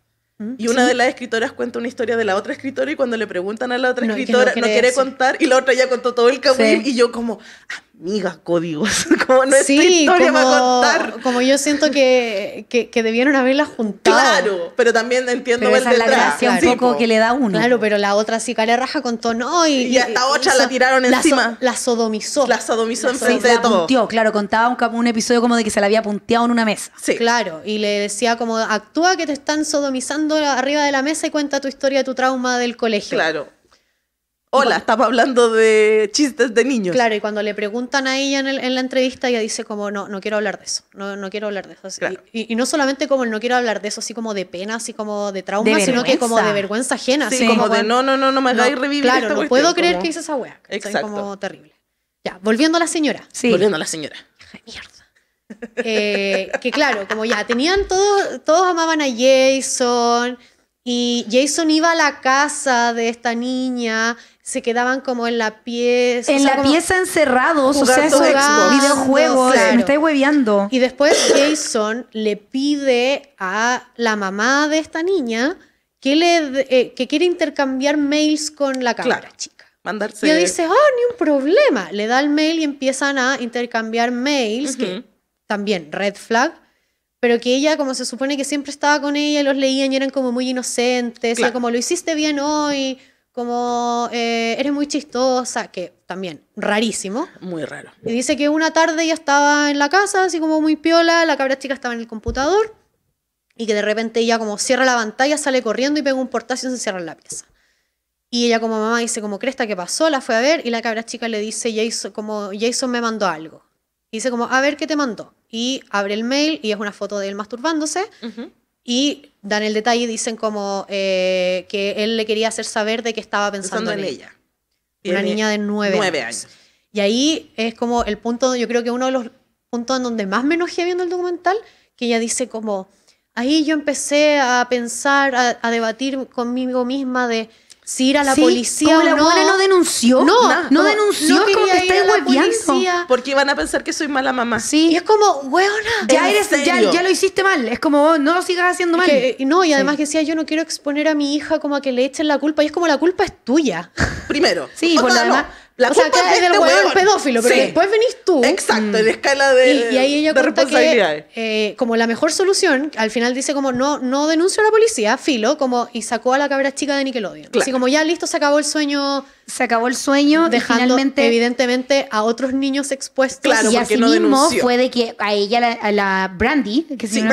¿Mm? Y una de las escritoras cuenta una historia de la otra escritora y cuando le preguntan a la otra escritora, no, quiere contar y la otra ya contó todo el camino y yo como, ah, migas códigos. como no sí, historia a contar. Como yo siento que, que, debieron haberla juntado. Claro, pero también entiendo la gracia un poco que le da uno. Claro, pero la otra sí raja contó no y. Y hasta otra la tiraron encima. la sodomizó. La sodomizó en enfrente de todo. claro, contaba un, un, episodio como de que se la había punteado en una mesa. Sí. Claro, y le decía como actúa que te están sodomizando arriba de la mesa y cuenta tu historia, tu trauma del colegio. Claro. Hola, estaba hablando de chistes de niños. Claro, y cuando le preguntan a ella en, la entrevista, ella dice como, no, no quiero hablar de eso, no, no quiero hablar de eso. Y, no solamente como no quiero hablar de eso, así como de pena, así como de trauma, sino que como de vergüenza ajena. Sí, así como, de, no, no, no, no me hagáis ir revivir Claro, no puedo creer que hice esa wea. Exacto. Como terrible. Ya, volviendo a la señora. Sí. Volviendo a la señora. mierda. Eh, que claro, como ya tenían todos, todos amaban a Jason, y Jason iba a la casa de esta niña, se quedaban como en la pieza. En la pieza encerrados, o sea, videojuegos, me estáis hueveando. Y después Jason le pide a la mamá de esta niña que, le, eh, que quiere intercambiar mails con la cámara chica. Mandarse. Y dice, oh, ni un problema. Le da el mail y empiezan a intercambiar mails, que también red flag pero que ella, como se supone que siempre estaba con ella, los leían y eran como muy inocentes, o sea, como lo hiciste bien hoy, como eh, eres muy chistosa, que también, rarísimo. Muy raro. Y dice que una tarde ella estaba en la casa, así como muy piola, la cabra chica estaba en el computador, y que de repente ella como cierra la pantalla, sale corriendo y pega un portazo y se cierra la pieza. Y ella como mamá dice como cresta ¿qué pasó, la fue a ver y la cabra chica le dice Jason como Jason me mandó algo. Y dice como a ver qué te mandó y abre el mail y es una foto de él masturbándose. Y dan el detalle y dicen como eh, que él le quería hacer saber de que estaba pensando, en, ella. Una niña de nueve, años. Y ahí es como el punto, yo creo que uno de los puntos en donde más me enojé viendo el documental, que ella dice como, ahí yo empecé a pensar, a debatir conmigo misma de Sí, ir a la policía como la no. no denunció. No, no denunció, como que Porque van a pensar que soy mala mamá. Sí. Y es como, weona, ya, lo hiciste mal. Es como, no lo sigas haciendo mal. no, y además que decía, yo no quiero exponer a mi hija como a que le echen la culpa. Y es como, la culpa es tuya. Primero. Sí, por lo la o sea, culpa es, es del este pedófilo, pero después venís tú. Exacto, en la mm. escala de Y, ahí ella cuenta que, eh, como la mejor solución, al final dice como, no, no denuncio a la policía, filo, como, y sacó a la cabra chica de Nickelodeon. Y Así como, ya listo, se acabó el sueño se acabó el sueño dejando finalmente, evidentemente a otros niños expuestos claro, y así mismo fue de que a ella a la Brandy que si no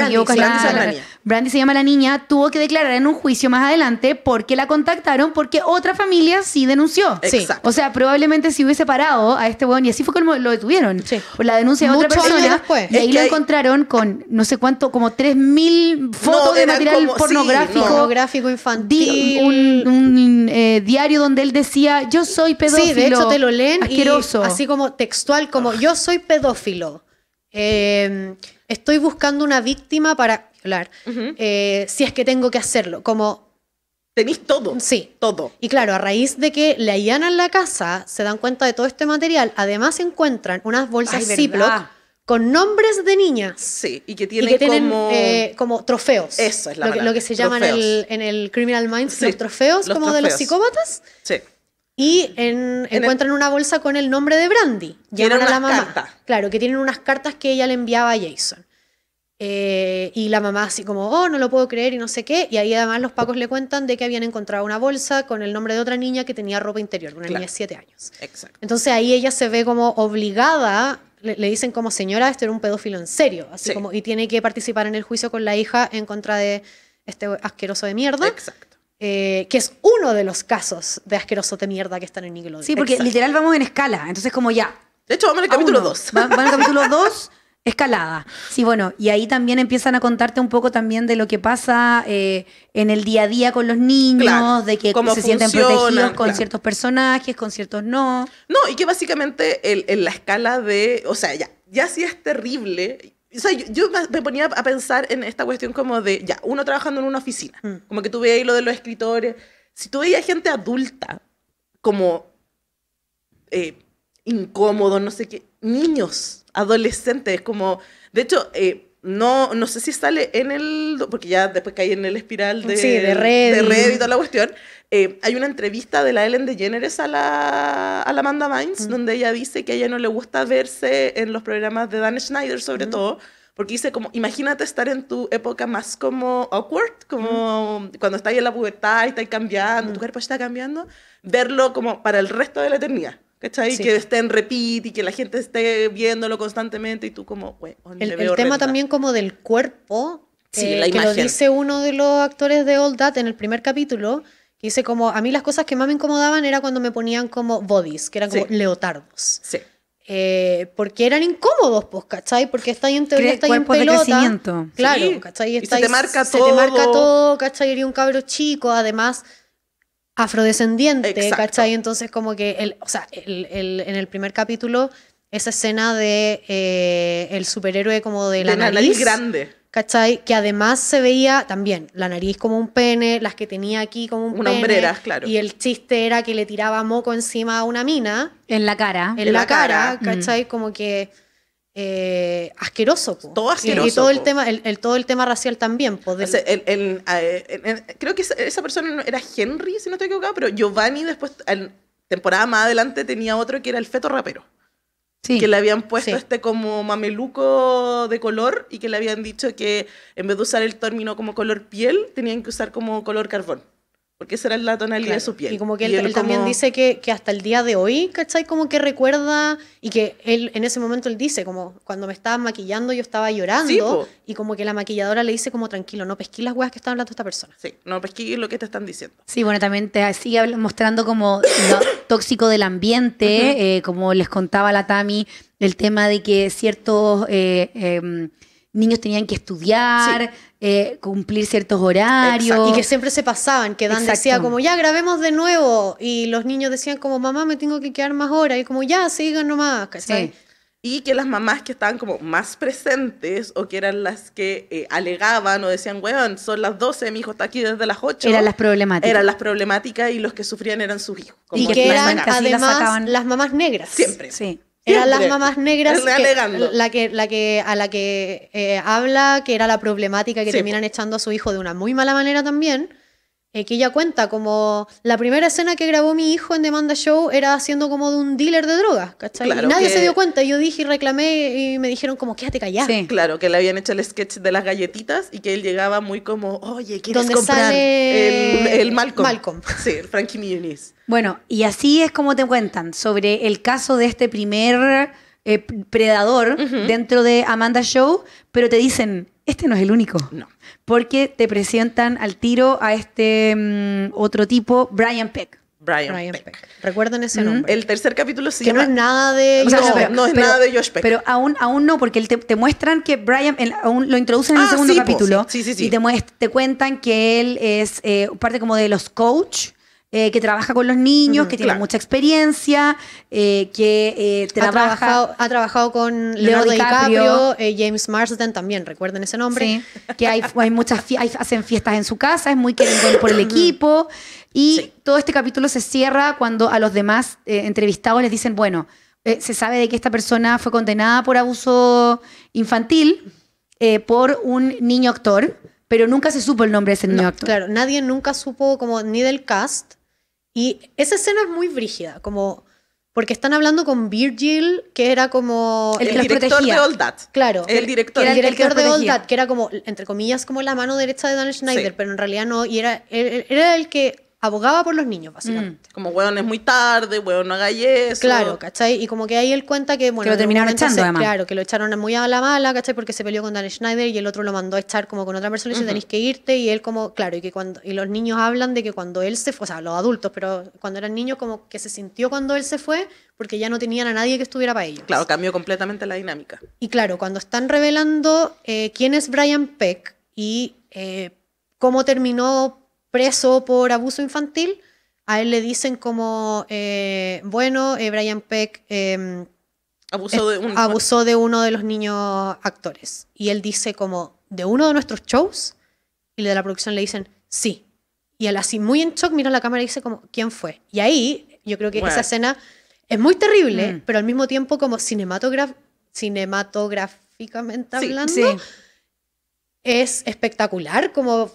Brandy, se llama la niña tuvo que declarar en un juicio más adelante porque la contactaron porque otra familia sí denunció Sí. o sea probablemente si hubiese parado a este weón y así fue como lo detuvieron por pues la denuncia de otra persona y ahí lo encontraron con no sé cuánto como 3000 fotos de material pornográfico pornográfico infantil un, un eh, diario donde él decía yo soy pedófilo. Sí, de hecho te lo leen asqueroso. Y así como textual, como yo soy pedófilo. Em, estoy buscando una víctima para violar. Eh, si es que tengo que hacerlo, como Tenéis todo. Sí. Todo. Y claro, a raíz de que le allanan la casa, se dan cuenta de todo este material. Además, encuentran unas bolsas Ziploc con nombres de niñas. Sí, y que tienen, que eh, como... trofeos. Eso es la Lo, que, lo que se llama en el, Criminal Minds los trofeos, como de los psicópatas. Sí y encuentran una bolsa con el nombre de Brandy. Llaman a la mamá. Cartas. Claro, que tienen unas cartas que ella le enviaba a Jason. Eh, y la mamá así como, oh, no lo puedo creer y no sé qué. Y ahí además los pacos le cuentan de que habían encontrado una bolsa con el nombre de otra niña que tenía ropa interior, una niña de siete años. Exacto. Entonces ahí ella se ve como obligada, le, dicen como señora, este era un pedófilo en serio, así como, y tiene que participar en el juicio con la hija en contra de este asqueroso de mierda. Exacto. Eh, que es uno de los casos de asqueroso de mierda que están en Nickelodeon. Sí, porque literal vamos en escala, entonces como ya. De hecho, vamos al capítulo 2. Vamos al capítulo 2, escalada. Sí, bueno, y ahí también empiezan a contarte un poco también de lo que pasa eh, en el día a día con los niños, de que se sienten protegidos con ciertos personajes, con ciertos no. No, y que básicamente en la escala de, o sea, ya, ya es terrible o sea, yo, me ponía a pensar en esta cuestión como de, ya, uno trabajando en una oficina, mm. como que tú veías lo de los escritores. Si tú veías gente adulta, como eh, incómodo, no sé qué, niños, adolescentes, como, de hecho, eh, no, no sé si sale en el, porque ya después caí en el espiral de, de, y toda la cuestión, eh, hay una entrevista de la Ellen DeGeneres a la, a la Amanda Vines, donde ella dice que a ella no le gusta verse en los programas de Dan Schneider sobre todo, porque dice como, imagínate estar en tu época más como awkward, como cuando estás en la pubertad y estás cambiando, tu cuerpo está cambiando, verlo como para el resto de la eternidad. ¿Cachai? Que esté en repeat y que la gente esté viéndolo constantemente y tú como, bueno, El, tema también como del cuerpo, eh, que lo dice uno de los actores de Old That en el primer capítulo, que dice como, a mí las cosas que más me incomodaban era cuando me ponían como bodies, que eran como leotardos. Sí. Eh, porque eran incómodos, pues, ¿cachai? Porque está ahí en teoría, está ahí en pelota. claro, ¿cachai? y se te marca todo. Se te marca todo, ¿cachai? Y un cabro chico, además afrodescendiente, ¿cachai? Entonces como que, el, o sea, en el primer capítulo, esa escena de eh, el superhéroe como de la, nariz, la nariz grande. ¿cachai? Que además se veía también la nariz como un pene, las que tenía aquí como un una pene. claro. Y el chiste era que le tiraba moco encima a una mina. En la cara. En, la, cara, ¿cachai? Como que eh, asqueroso. Todo asqueroso. Y, todo, el tema, el, todo el tema racial también. creo que esa, persona era Henry, si no estoy equivocado, pero Giovanni después, temporada más adelante, tenía otro que era el feto rapero. Sí, que le habían puesto este como mameluco de color y que le habían dicho que en vez de usar el término como color piel, tenían que usar como color carbón porque esa era la tonalidad de su piel. Y como que él, también dice que, hasta el día de hoy, ¿cachai? Como que recuerda y que él en ese momento él dice, como cuando me estaba maquillando yo estaba llorando y como que la maquilladora le dice como tranquilo, no pesquí las huevas que está hablando esta persona. Sí, no pesquí lo que te están diciendo. Sí, bueno, también te sigue mostrando como tóxico del ambiente, eh, como les contaba la Tami, el tema de que ciertos... Eh, em, niños tenían que estudiar, eh, cumplir ciertos horarios. Y que siempre se pasaban, que Dan decía como, ya, grabemos de nuevo. Y los niños decían como, mamá, me tengo que quedar más horas. Y como, ya, sigan nomás, Y que las mamás que estaban como más presentes o que eran las que eh, alegaban o decían, weón, son las 12, mi hijo está aquí desde las 8. Eran las problemáticas. Eran las problemáticas y los que sufrían eran sus hijos. y que eran, además, las, las mamás negras. Siempre. Sí. Eran las mamás negras la que, la que, a la que eh, habla, que era la problemática que terminan echando a su hijo de una muy mala manera también. Eh, que ella cuenta como la primera escena que grabó mi hijo en Demanda Show era haciendo como de un dealer de drogas, ¿cachai? y nadie se dio cuenta, yo dije y reclamé y me dijeron como, quédate callada. Sí. Claro, que le habían hecho el sketch de las galletitas y que él llegaba muy como, oye, ¿quieres comprar el, el, Malcolm? sí, el Frankie Muniz. Bueno, y así es como te cuentan sobre el caso de este primer eh, predador dentro de Amanda Show, pero te dicen, este no es el único. No. Porque te presentan al tiro a este mm, otro tipo, Brian Peck. Brian, Peck. recuerdan ese nombre. El tercer capítulo sí. que no es nada de no, es pero, nada de Josh Peck. Pero aún, aún no, porque te, muestran que Brian, aún lo introducen en el ah, segundo capítulo. y te, cuentan que él es eh, parte como de los coach eh, que trabaja con los niños, que tiene mucha experiencia, eh, que eh, ha trabajado, ha trabajado con Leonardo DiCaprio, James Marsden también, recuerden ese nombre. que hay, hay muchas hacen fiestas en su casa, es muy querido por el equipo. Y todo este capítulo se cierra cuando a los demás entrevistados les dicen, bueno, se sabe de que esta persona fue condenada por abuso infantil por un niño actor pero nunca se supo el nombre de ese niño actor. Claro, nadie nunca supo como ni del cast, y esa escena es muy brígida, como porque están hablando con Virgil, que era como el, director de All That. Claro, el director, el director de All That, que era como entre comillas como la mano derecha de Dan Schneider, pero en realidad no y era era el que abogaba por los niños, básicamente. Mm, como, weón, es muy tarde, weón, no hagáis eso. Claro, ¿cachai? Y como que ahí él cuenta que, bueno, que lo terminaron echando, además. Claro, que lo echaron muy a la mala, ¿cachai? Porque se peleó con Dan Schneider y el otro lo mandó a echar como con otra persona y dice, tenéis que irte. Y él como, claro, y que cuando, los niños hablan de que cuando él se fue, o sea, los adultos, pero cuando eran niños como que se sintió cuando él se fue porque ya no tenían a nadie que estuviera para ellos. Claro, cambió completamente la dinámica. Y claro, cuando están revelando eh, quién es Brian Peck y eh, cómo terminó preso por abuso infantil, a él le dicen como, eh, bueno, eh, Brian Peck em, abusó, de un... abusó, de uno de los niños actores. Y él dice como, de uno de nuestros shows, y de la producción le dicen, sí. Y él así, muy en shock, mira la cámara y dice como, ¿quién fue? Y ahí, yo creo que esa escena es muy terrible, mm. pero al mismo tiempo como cinematográficamente hablando, es espectacular, como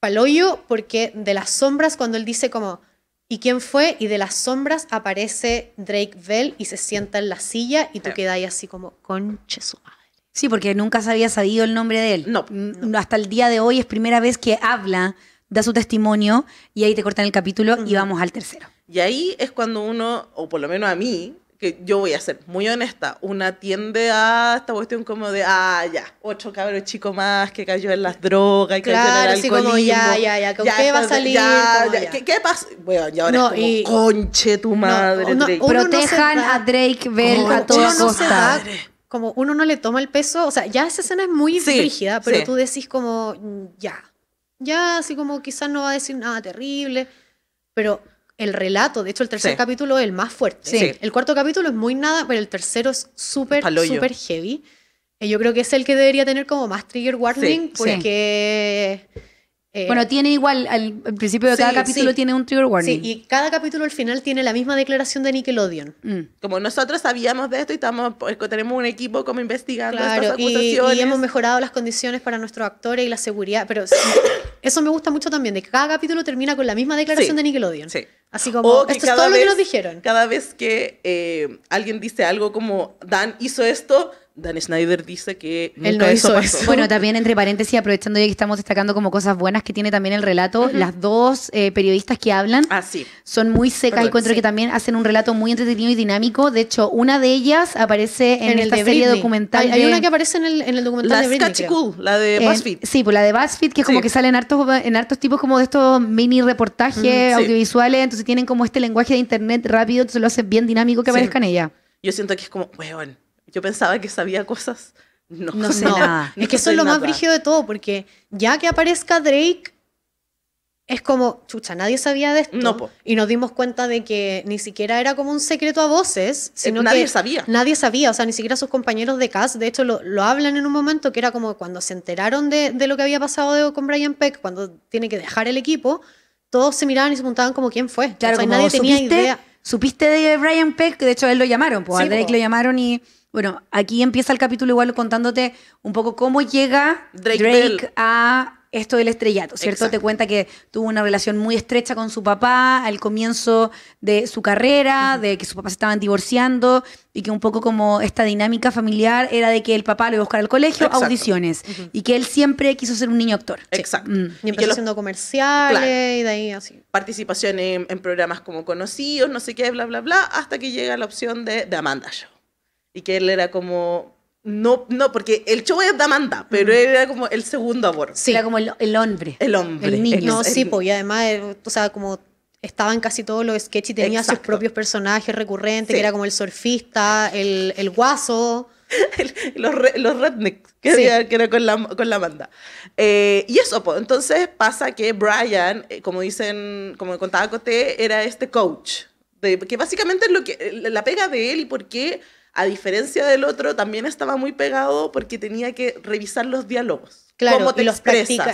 paloyo porque de las sombras cuando él dice como ¿y quién fue? y de las sombras aparece Drake Bell y se sienta en la silla y tú quedas ahí así como conche madre. Sí, porque nunca se había sabido el nombre de él. No, mm, Hasta el día de hoy es primera vez que habla, da su testimonio y ahí te cortan el capítulo y vamos al tercero. Y ahí es cuando uno, o por lo menos a mí, que yo voy a ser muy honesta, una tiende a esta cuestión como de, ah, ya, Ocho cabros chico más que cayó en las drogas y claro, cayó en el así como ya, ya, ya, qué va a salir? ¿Qué, pasa? Bueno, ya ahora es como, conche tu madre, Protejan a Drake Bell a toda costa. como uno no le toma el peso, o sea, ya esa escena es muy frígida, pero tú decís como, mm, ya, ya, así como quizás no va a decir nada terrible, pero el relato. De hecho, el tercer capítulo es el más fuerte. El cuarto capítulo es muy nada, pero el tercero es súper, súper heavy. Y eh, yo creo que es el que debería tener como más trigger warning, porque. Eh, bueno, tiene igual, al, principio de cada capítulo tiene un trigger warning. Sí, y cada capítulo al final tiene la misma declaración de Nickelodeon. Mm. Como nosotros sabíamos de esto y estamos, pues, tenemos un equipo como investigando estas acusaciones. Y, y hemos mejorado las condiciones para nuestros actores y la seguridad, pero eso me gusta mucho también, de que cada capítulo termina con la misma declaración de Nickelodeon. Así como, esto es todo lo que nos dijeron. Cada vez que eh, alguien dice algo como, Dan hizo esto, Dan Snyder dice que nunca eso Bueno, también entre paréntesis, aprovechando ya que estamos destacando como cosas buenas que tiene también el relato, las dos eh, periodistas que hablan ah, son muy secas y encuentro que también hacen un relato muy entretenido y dinámico. De hecho, una de ellas aparece en, esta de serie documental. Hay, una que aparece en el, documental la de Britney. cool, la de eh, BuzzFeed. sí, pues la de BuzzFeed, que es como que salen en hartos tipos como de estos mini reportajes audiovisuales, entonces tienen como este lenguaje de internet rápido, entonces lo hacen bien dinámico que aparezca en ella. Yo siento que es como, weón yo pensaba que sabía cosas. No, no sé nada. es que eso es lo más brígido de todo, porque ya que aparezca Drake, es como, chucha, nadie sabía de esto. No, y nos dimos cuenta de que ni siquiera era como un secreto a voces, eh, sino nadie sabía. Nadie sabía, o sea, ni siquiera sus compañeros de cast, de hecho lo, lo hablan en un momento que era como cuando se enteraron de, de lo que había pasado con Brian Peck, cuando tiene que dejar el equipo, todos se miraban y se preguntaban como quién fue. Claro, o nadie tenía idea. Supiste de Brian Peck, de hecho a él lo llamaron, pues a Drake lo llamaron y bueno, aquí empieza el capítulo igual contándote un poco cómo llega Drake, a esto del estrellato, ¿cierto? Te cuenta que tuvo una relación muy estrecha con su papá al comienzo de su carrera, de que sus papás estaban divorciando y que un poco como esta dinámica familiar era de que el papá lo iba a buscar al colegio, audiciones, y que él siempre quiso ser un niño actor. Exacto. Mm. Y empezó haciendo comerciales y de ahí así. Participación en, programas como conocidos, no sé qué, bla, bla, bla, hasta que llega la opción de, de Amanda Show y que él era como, no, no, porque el show es de pero él era como el segundo amor. Sí. Era como el, hombre. El hombre. El niño. sí, y además, eh, o sea, como estaban casi todos los sketches y tenía sus propios personajes recurrentes, que era como el surfista, el, el guaso. los, los rednecks, que, era, que, era, con la, con la Amanda. Eh, y eso, pues, entonces pasa que Brian, eh, como dicen, como contaba Coté, era este coach. De, que básicamente es lo que, la pega de él y por qué a diferencia del otro, también estaba muy pegado porque tenía que revisar los diálogos. Claro, cómo te y, los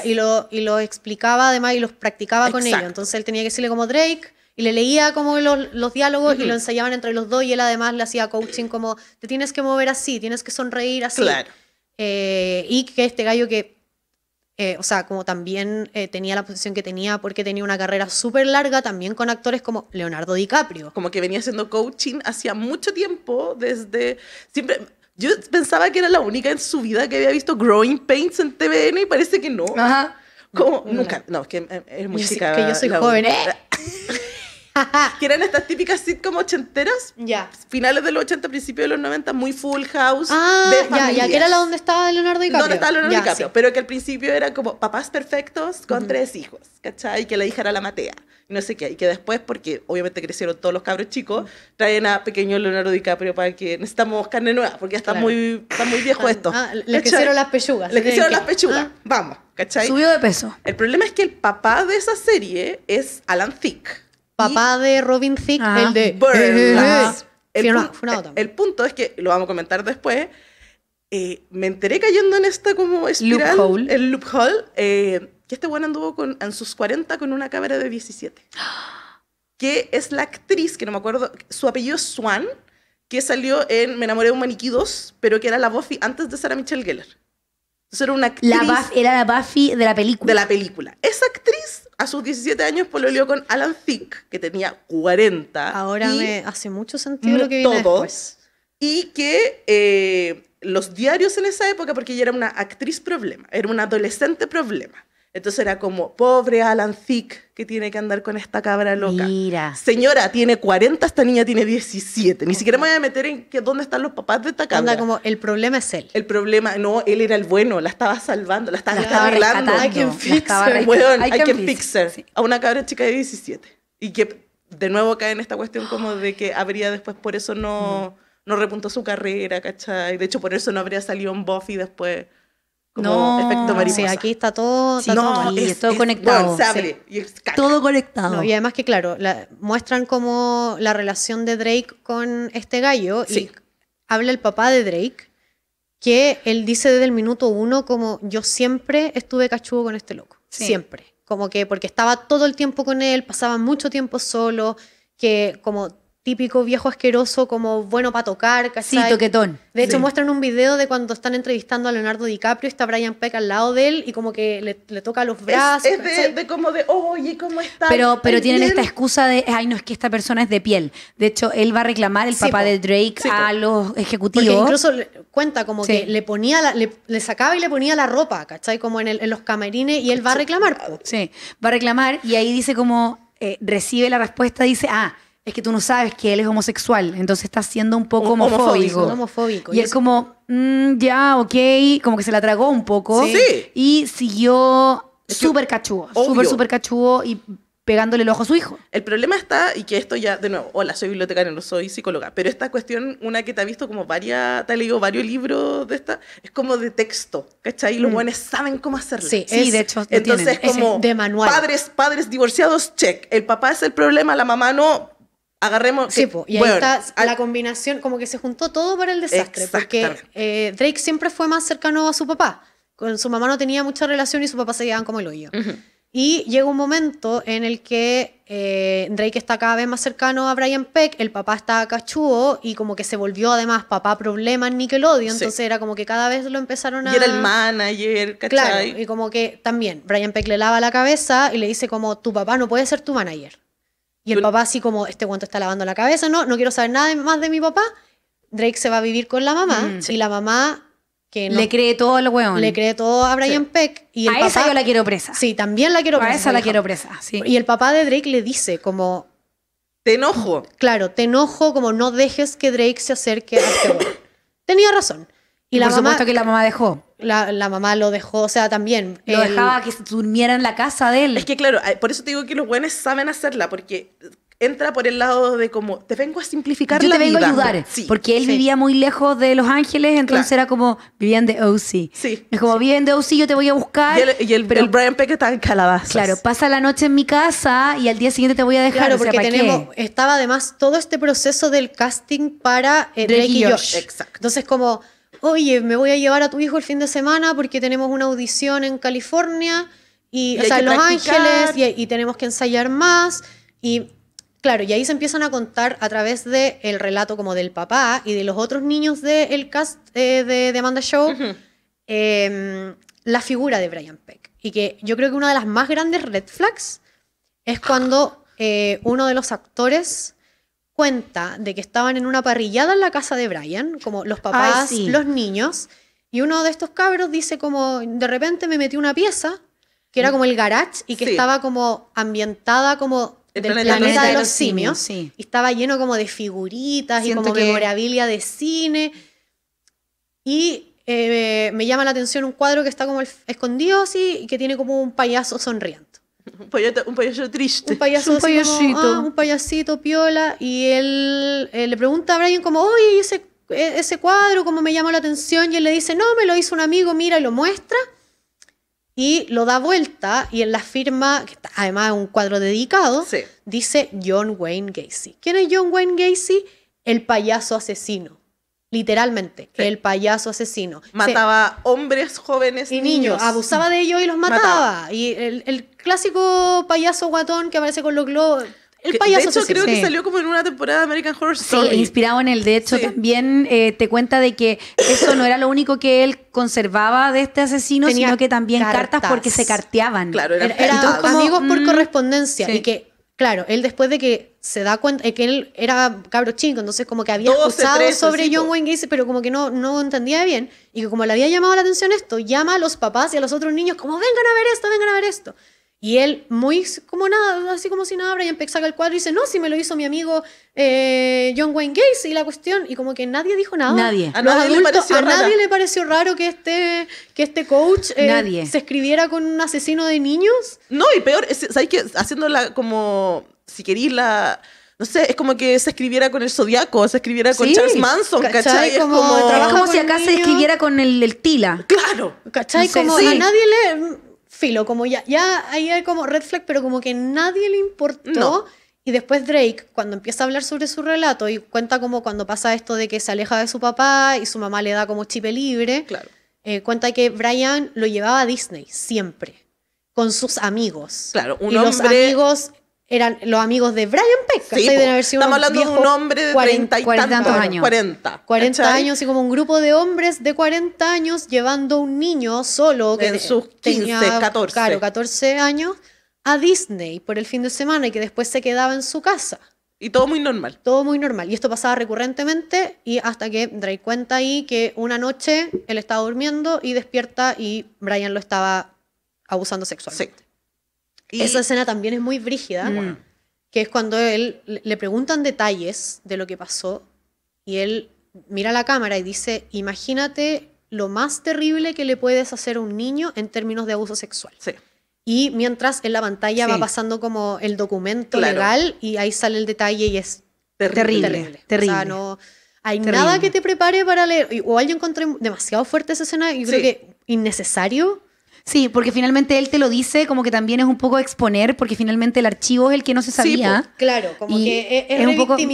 y, lo, y lo explicaba además y los practicaba con ellos. Entonces él tenía que decirle como Drake y le leía como los, diálogos y lo ensayaban entre los dos y él además le hacía coaching como te tienes que mover así, tienes que sonreír así. Claro. Eh, y que este gallo que eh, o sea, como también eh, tenía la posición que tenía porque tenía una carrera súper larga también con actores como Leonardo DiCaprio. Como que venía haciendo coaching hacía mucho tiempo, desde siempre... Yo pensaba que era la única en su vida que había visto Growing Pains en TVN y parece que no. Ajá. Como, nunca. No, es que eh, es muy que yo soy joven, que eran estas típicas sitcom ochenteras. Ya. Finales de los 80, principios de los 90, muy full house. Ah, ya, ya, que era la donde estaba Leonardo DiCaprio. Donde estaba Leonardo DiCaprio. Pero que al principio era como papás perfectos con tres hijos, ¿cachai? Y que la hija era la Matea. no sé qué. Y que después, porque obviamente crecieron todos los cabros chicos, traen a pequeño Leonardo DiCaprio para que necesitamos carne nueva, porque ya está, muy, muy viejo ah, esto. Ah, le crecieron las pechugas. Le crecieron las pechugas. Ah. Vamos, ¿cachai? Subió de peso. El problema es que el papá de esa serie es Alan Thicke papá de Robin Thicke, ah. el de... Eh, el, punto, el punto es que, lo vamos a comentar después, eh, me enteré cayendo en esta como espiral, el loophole, eh, que este bueno anduvo con, en sus 40 con una cámara de 17. Que es la actriz, que no me acuerdo, su apellido es Swan, que salió en Me enamoré de un maniquí 2, pero que era la Buffy antes de Sarah Michelle Gellar. Entonces era una actriz... La era la Buffy de la película. De la película. Esa actriz a sus 17 años pololeó con Alan Thicke, que tenía 40. Ahora me hace mucho sentido lo que viene todo, después. Y que eh, los diarios en esa época, porque ella era una actriz problema, era una adolescente problema. Entonces era como, pobre Alan Thicke que tiene que andar con esta cabra loca. Mira. Señora, tiene 40, esta niña tiene 17. Ni siquiera me voy a meter en que, dónde están los papás de esta cabra. Anda como, el problema es él. El problema, no, él era el bueno, la estaba salvando, la estaba, arreglando. Hay que fixer, hay que fixer. A una cabra chica de 17. Y que de nuevo cae en esta cuestión como de que habría después, por eso no, mm. no repuntó su carrera, ¿cachai? De hecho, por eso no habría salido un Buffy después no, efecto mariposa. aquí está todo, conectado. todo conectado. y además que, claro, muestran como la relación de Drake con este gallo y habla el papá de Drake, que él dice desde el minuto uno como yo siempre estuve cachudo con este loco, siempre. Como que porque estaba todo el tiempo con él, pasaba mucho tiempo solo, que como típico viejo asqueroso, como bueno para tocar, casi. Sí, toquetón. De hecho, muestran un video de cuando están entrevistando a Leonardo DiCaprio, está Brian Peck al lado de él y como que le, toca los brazos. Es, de, como de, oye, ¿cómo está? Pero, pero tienen esta excusa de, ay, no, es que esta persona es de piel. De hecho, él va a reclamar el papá de Drake a los ejecutivos. Porque incluso cuenta como que le ponía, le, sacaba y le ponía la ropa, ¿cachai? Como en, el, en los camerines y él va a reclamar. Sí, va a reclamar y ahí dice como, eh, recibe la respuesta, dice, ah, es que tú no sabes que él es homosexual, entonces está siendo un poco homofóbico. Y, es como, mm, ya, ok, como que se la tragó un poco. Sí. Y siguió súper cachudo, súper, súper cachudo y pegándole el ojo a su hijo. El problema está, y que esto ya, de nuevo, hola, soy bibliotecaria, no soy psicóloga, pero esta cuestión, una que te ha visto como varias, te ha leído varios libros de esta, es como de texto, ¿cachai? Y los mm. buenos saben cómo hacerlo. Sí, sí, de hecho, entonces tienen. como de manual. padres, padres divorciados, check. El papá es el problema, la mamá no, agarremos. Sí, y la combinación, como que se juntó todo para el desastre, porque eh, Drake siempre fue más cercano a su papá. Con su mamá no tenía mucha relación y su papá se llevaban como el hoyo. Y llega un momento en el que eh, Drake está cada vez más cercano a Brian Peck, el papá está cachúo, y como que se volvió además papá problema en Nickelodeon, entonces era como que cada vez lo empezaron a... Y era el manager, ¿cachai? Claro, y como que también Brian Peck le lava la cabeza y le dice como tu papá no puede ser tu manager. Y el papá así como, este cuento está lavando la cabeza, no, no quiero saber nada más de mi papá. Drake se va a vivir con la mamá mm, y la mamá que le cree todo el weón. Le cree todo a Brian Peck. Y a esa yo la quiero presa. Sí, también la quiero presa. A esa la quiero presa, sí. Y el papá de Drake le dice como... Te enojo. Claro, te enojo como no dejes que Drake se acerque a este weón. Tenía razón. Y, la por mamá, que la mamá dejó la, la, mamá lo dejó, o sea, también. Lo dejaba que se durmiera en la casa de él. Es que claro, por eso te digo que los buenos saben hacerla, porque entra por el lado de como, te vengo a simplificar la vida. Yo te vengo a ayudar, porque él vivía muy lejos de Los Ángeles, entonces era como, vivían de OC. Sí. Es como, sí. viven de OC, yo te voy a buscar. Y el, Brian Peck está en Calabazas. Claro, pasa la noche en mi casa y al día siguiente te voy a dejar. Claro, porque o qué? estaba además todo este proceso del casting para eh, el y Josh. Exacto. Entonces como oye, me voy a llevar a tu hijo el fin de semana porque tenemos una audición en California y, o sea, en Los Ángeles y, tenemos que ensayar más. Y claro, y ahí se empiezan a contar a través del el relato como del papá y de los otros niños del cast eh, de, Amanda Show. Em, la figura de Brian Peck. Y que yo creo que una de las más grandes red flags es cuando eh, uno de los actores cuenta de que estaban en una parrillada en la casa de Brian, como los papás, y los niños, y uno de estos cabros dice como, de repente me metí una pieza, que era como el garage, y que estaba como ambientada como la del planeta, de los, simios, y estaba lleno como de figuritas y como que... memorabilia de cine, y eh, me llama la atención un cuadro que está como escondido así, y que tiene como un payaso sonriente. Un, payaso triste. Un, payaso un payasito. Ah, un payasito piola. Y él, eh, le pregunta a Brian como, oye, ese, e-, ese cuadro, ¿cómo me llamó la atención? Y él le dice, no, me lo hizo un amigo, mira, y lo muestra. Y lo da vuelta y en la firma, además es un cuadro dedicado, dice John Wayne Gacy. ¿Quién es John Wayne Gacy? El payaso asesino. Literalmente, el payaso asesino. Mataba hombres, jóvenes y niños. Abusaba de ellos y los mataba. Y el, clásico payaso guatón que aparece con los globos. El payaso de hecho, creo que salió como en una temporada de American Horror Story. Sí, inspirado en él. De hecho, también eh, te cuenta de que eso no era lo único que él conservaba de este asesino, sino que también cartas. porque se carteaban. Claro, eran era, era amigos por mm, correspondencia. Y que Claro, él después de que se da cuenta de que él era cabro chico, entonces como que había escuchado sobre John Wayne Gacy, pero como que no, no entendía bien, y que como le había llamado la atención esto, llama a los papás y a los otros niños como, vengan a ver esto, vengan a ver esto. Y él, muy como nada, así como si nada, Brian Peck saca el cuadro y dice, no, si me lo hizo mi amigo eh, John Wayne Gacy y la cuestión, y como que nadie dijo nada. Nadie. A, Los nadie, adultos, le a nadie, le, pareció raro que este, que este coach eh, se escribiera con un asesino de niños. No, y peor, es, ¿sabes qué? Haciéndola como, si querís, la no sé, es como que se escribiera con el Zodíaco, se escribiera con Charles Manson, ¿cachai? Es como, si acá se escribiera con el, Tila. Claro, ¿cachai? como a nadie le filo, como ya, ya ahí hay como red flag, pero como que nadie le importó. Y después Drake, cuando empieza a hablar sobre su relato y cuenta como cuando pasa esto de que se aleja de su papá y su mamá le da como chipe libre, claro. Eh, cuenta que Brian lo llevaba a Disney siempre, con sus amigos. Claro, uno. y los amigos eran los amigos de Brian Peck. Sí, estamos hablando de un hombre de 40, y tantos, años. 40. 40 años y como un grupo de hombres de 40 años llevando un niño solo que sus 15, tenía, 14. Claro, 14 años a Disney por el fin de semana y que después se quedaba en su casa. Y todo muy normal. Todo muy normal. Y esto pasaba recurrentemente y hasta que Drake cuenta ahí que una noche él estaba durmiendo y despierta y Brian lo estaba abusando sexualmente. Esa escena también es muy brígida, mm. que es cuando él le preguntan detalles de lo que pasó y él mira la cámara y dice, imagínate lo más terrible que le puedes hacer a un niño en términos de abuso sexual. Y mientras en la pantalla va pasando como el documento legal y ahí sale el detalle y es terrible. Terrible. O sea, no hay nada que te prepare para leer. O alguien encontré demasiado fuerte esa escena y creo que innecesario. Sí, porque finalmente él te lo dice, como que también es un poco exponer, porque finalmente el archivo es el que no se sabía. claro, como que e-, es, un poco, sí,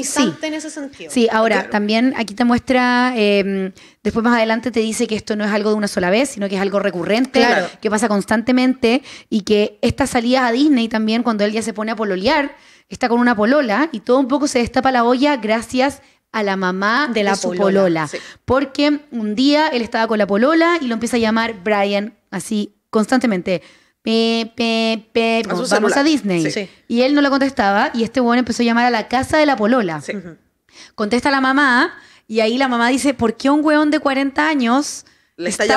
en ese sentido. Sí, ahora también aquí te muestra, em, después más adelante te dice que esto no es algo de una sola vez, sino que es algo recurrente, que pasa constantemente y que esta salidas a Disney también, cuando él ya se pone a pololear, está con una polola y todo un poco se destapa la olla gracias a la mamá de la polola. Porque un día él estaba con la polola y lo empieza a llamar Brian, así constantemente. a vamos a Disney. Y él no le contestaba y este bueno empezó a llamar a la casa de la polola. Contesta la mamá y ahí la mamá dice, ¿por qué un weón de 40 años le está, está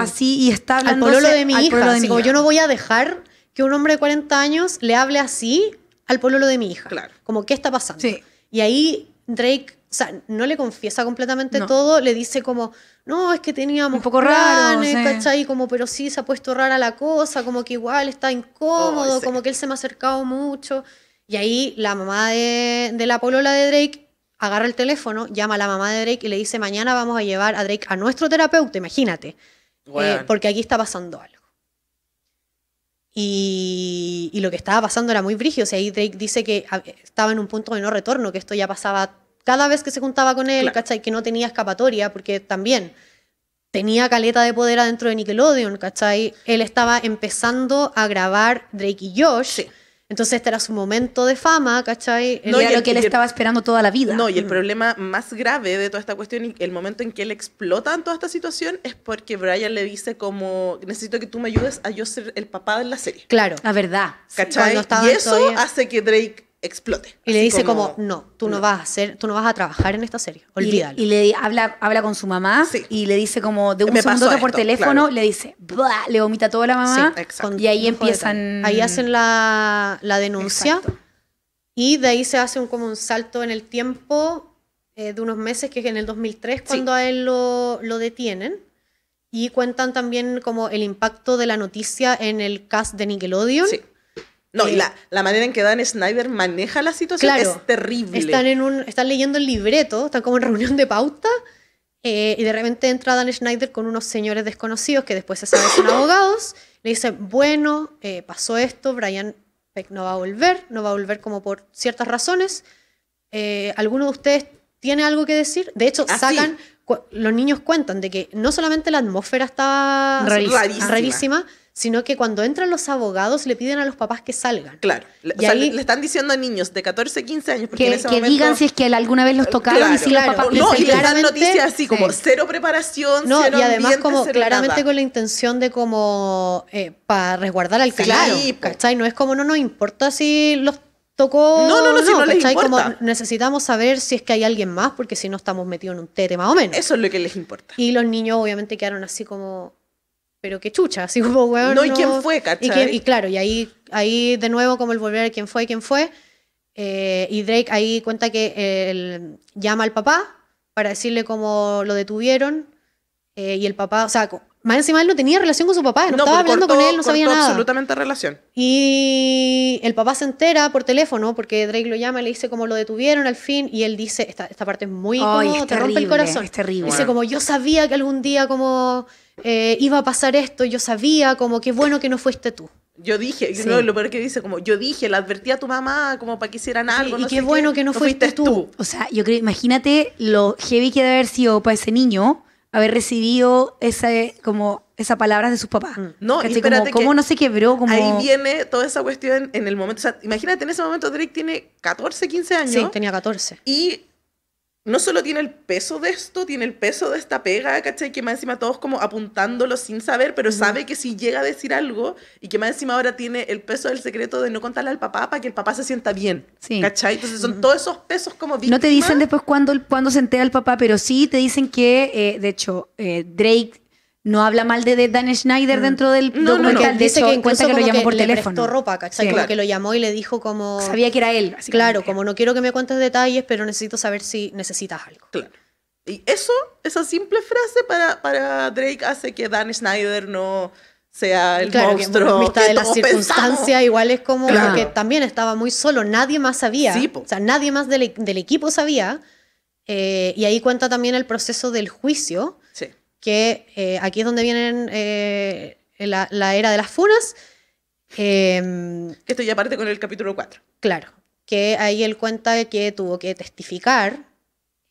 así. y está hablando al pololo de mi hija? yo no voy a dejar que un hombre de 40 años le hable así al pololo de mi hija. Como, ¿qué está pasando? Y ahí Drake, o sea, no le confiesa completamente todo, le dice como, no, es que teníamos un poco raro, Como, pero sí, se ha puesto rara la cosa, como que igual está incómodo, como que él se me ha acercado mucho. Y ahí la mamá de, la polola de Drake agarra el teléfono, llama a la mamá de Drake y le dice, mañana vamos a llevar a Drake a nuestro terapeuta, imagínate, eh, porque aquí está pasando algo. Y, lo que estaba pasando era muy brígido. O sea, ahí Drake dice que ah, estaba en un punto de no retorno, que esto ya pasaba cada vez que se juntaba con él, ¿cachai? Que no tenía escapatoria, porque también tenía caleta de poder adentro de Nickelodeon, ¿cachai? Él estaba empezando a grabar Drake y Josh. Entonces este era su momento de fama, ¿cachai? No, era lo que él estaba esperando toda la vida. No, y el mm. problema más grave de toda esta cuestión, y el momento en que él explota en toda esta situación, es porque Brian le dice como, necesito que tú me ayudes a yo ser el papá de la serie. Claro. La verdad. ¿Cachai? y eso hace que Drake explote. Y le dice como, no, tú no, vas a hacer, tú no vas a trabajar en esta serie, olvídalo. Y, le habla, habla con su mamá y le dice como de un por teléfono, le dice, le vomita toda la mamá sí, y ahí empiezan... Ahí hacen la, denuncia y de ahí se hace un, como un salto en el tiempo eh, de unos meses, que es en el 2003 cuando a él lo, lo detienen. Y cuentan también como el impacto de la noticia en el cast de Nickelodeon. Sí no, y eh, la, manera en que Dan Schneider maneja la situación es terrible. Están, en un, están leyendo el libreto, están como en reunión de pauta, eh, y de repente entra Dan Schneider con unos señores desconocidos que después se saben son abogados. Le dicen, bueno, eh, pasó esto, Brian Peck no va a volver, no va a volver como por ciertas razones. ¿Alguno de ustedes tiene algo que decir? De hecho, ah, sacan, los niños cuentan de que no solamente la atmósfera está rarísima sino que cuando entran los abogados le piden a los papás que salgan. Claro, le están diciendo a niños de 14, 15 años porque que, en ese que digan si es que alguna vez los tocaron y si los papás No, y le dan noticias así como cero preparación, no, cero y además como claramente con la intención de como eh, para resguardar al claro, No es como no nos importa si los tocó. No, no, no, no, no importa. necesitamos saber si es que hay alguien más, porque si no estamos metidos en un tete más o menos. Eso es lo que les importa. Y los niños obviamente quedaron así como, pero qué chucha, así como, weón. No, y quién fue, Y, claro, y ahí, ahí de nuevo, como el volver a quién fue quién fue. Eh, y Drake ahí cuenta que eh, llama al papá para decirle cómo lo detuvieron. Eh, y el papá, o sea, más encima él no tenía relación con su papá, no, estaba hablando con él, no sabía nada. absolutamente relación. Y el papá se entera por teléfono porque Drake lo llama, le dice como lo detuvieron al fin y él dice, esta, esta parte es muy como, te rompe el corazón. Es terrible. Dice como yo sabía que algún día como eh, iba a pasar esto, yo sabía como qué bueno que no fuiste tú. Yo dije, lo peor que dice, como yo dije, le advertí a tu mamá como para que hicieran algo. y qué bueno que no, fuiste, tú. tú. O sea, yo creo, imagínate lo heavy que debe haber sido para ese niño haber recibido esa eh, como, esas palabras de sus papás. Mm. No, y espérate como, no se quebró? Ahí viene toda esa cuestión en el momento. imagínate, en ese momento Drake tiene 14, 15 años. Sí, tenía 14. Y no solo tiene el peso de esto, tiene el peso de esta pega, ¿cachai? Que más encima todos como apuntándolo sin saber, pero sabe que si llega a decir algo y que más encima ahora tiene el peso del secreto de no contarle al papá para que el papá se sienta bien, sí. ¿cachai? Entonces son todos esos pesos como víctimas. No te dicen después cuándo, cuándo se entera el papá, pero sí te dicen que, eh, de hecho, eh, Drake no habla mal de Dan Schneider mm. dentro del no, documental. No, no. De que cuenta que lo llamó por teléfono. ropa, que lo llamó y le dijo como... Sabía que era él. claro, como no quiero que me cuentes detalles, pero necesito saber si necesitas algo. Claro. Y eso, esa simple frase para, para Drake hace que Dan Schneider no sea el monstruo que, vista de las circunstancias igual es como que también estaba muy solo nadie más sabía sí, o sea nadie más del, del equipo sabía eh, y ahí cuenta también el proceso del juicio que eh, aquí es donde vienen eh, la, era de las funas. Em, Esto ya parte con el capítulo 4. Claro, que ahí él cuenta que tuvo que testificar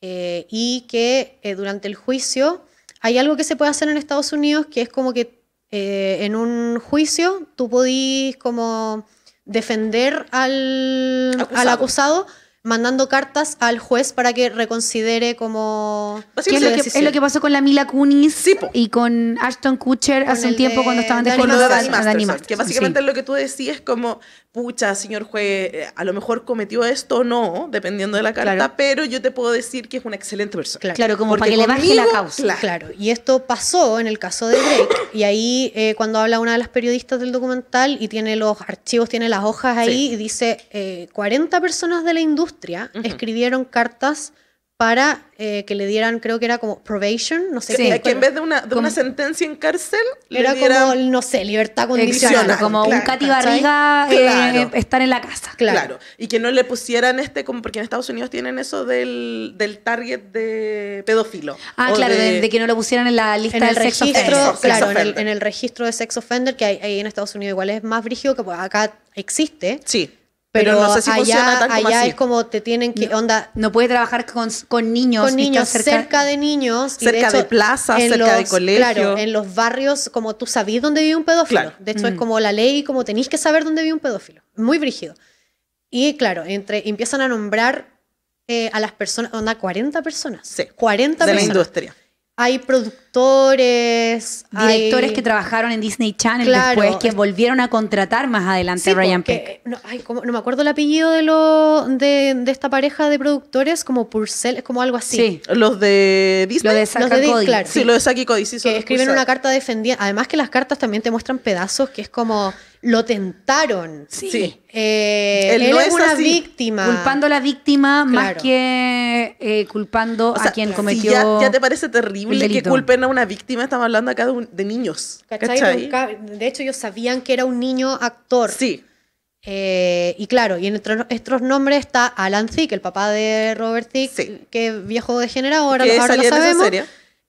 eh, y que durante el juicio hay algo que se puede hacer en Estados Unidos que es como que en un juicio tú podís como defender al acusado mandando cartas al juez para que reconsidere como... Es lo, que, pasó con la Mila Kunis y con Ashton Kutcher hace un tiempo cuando estaban de, de, Que básicamente lo que tú decías como, pucha, señor juez, eh, a lo mejor cometió esto o no, dependiendo de la carta, pero yo te puedo decir que es una excelente persona. Claro, como para que le baje la causa. Claro. y esto pasó en el caso de Drake, y ahí eh, cuando habla una de las periodistas del documental y tiene los archivos, tiene las hojas ahí, y dice 40 eh, personas de la industria escribieron cartas para eh, que le dieran, creo que era como probation, no sé. Sí, que en vez de una, de una sentencia en cárcel, era le como, no sé, libertad condicional, como un cativarriga eh, eh, estar en la casa. Claro. Y que no le pusieran este, como porque en Estados Unidos tienen eso del, del target de pedófilo. Ah, claro, de, que no lo pusieran en la lista del registro, Claro, en el, registro de sex offender, que hay en Estados Unidos igual es más brígido que pues, acá existe. Sí pero, no sé si allá, funciona tan allá es como te tienen que no, onda no puede trabajar con, con niños con niños cerca, de niños cerca de, plazas cerca de colegios claro en los barrios como tú sabías dónde vive un pedófilo de hecho es como la ley como tenéis que saber dónde vive un pedófilo muy brígido y claro entre empiezan a nombrar eh, a las personas onda 40 personas sí, 40 de la industria hay productores actores. Directores que trabajaron en Disney Channel después, que volvieron a contratar más adelante a Ryan Peck. Eh, no, me acuerdo el apellido de, de, esta pareja de productores, como Purcell, es como algo así. Sí, los de Disney. Los de Saki Cody. sí, los de Saki Cody, Que escriben una carta defendiendo. Además que las cartas también te muestran pedazos, que es como lo tentaron. Sí. Eh, él, es una víctima. Culpando a la víctima más que eh, culpando a quien cometió. ya, ya, te parece terrible que culpen una víctima, estamos hablando acá de, niños. ¿cachai? De hecho, ellos sabían que era un niño actor. Sí. Eh, y claro, y en estos nombres está Alan Thicke, el papá de Robert Thicke, que que viejo degenerado, ahora, ahora lo sabemos.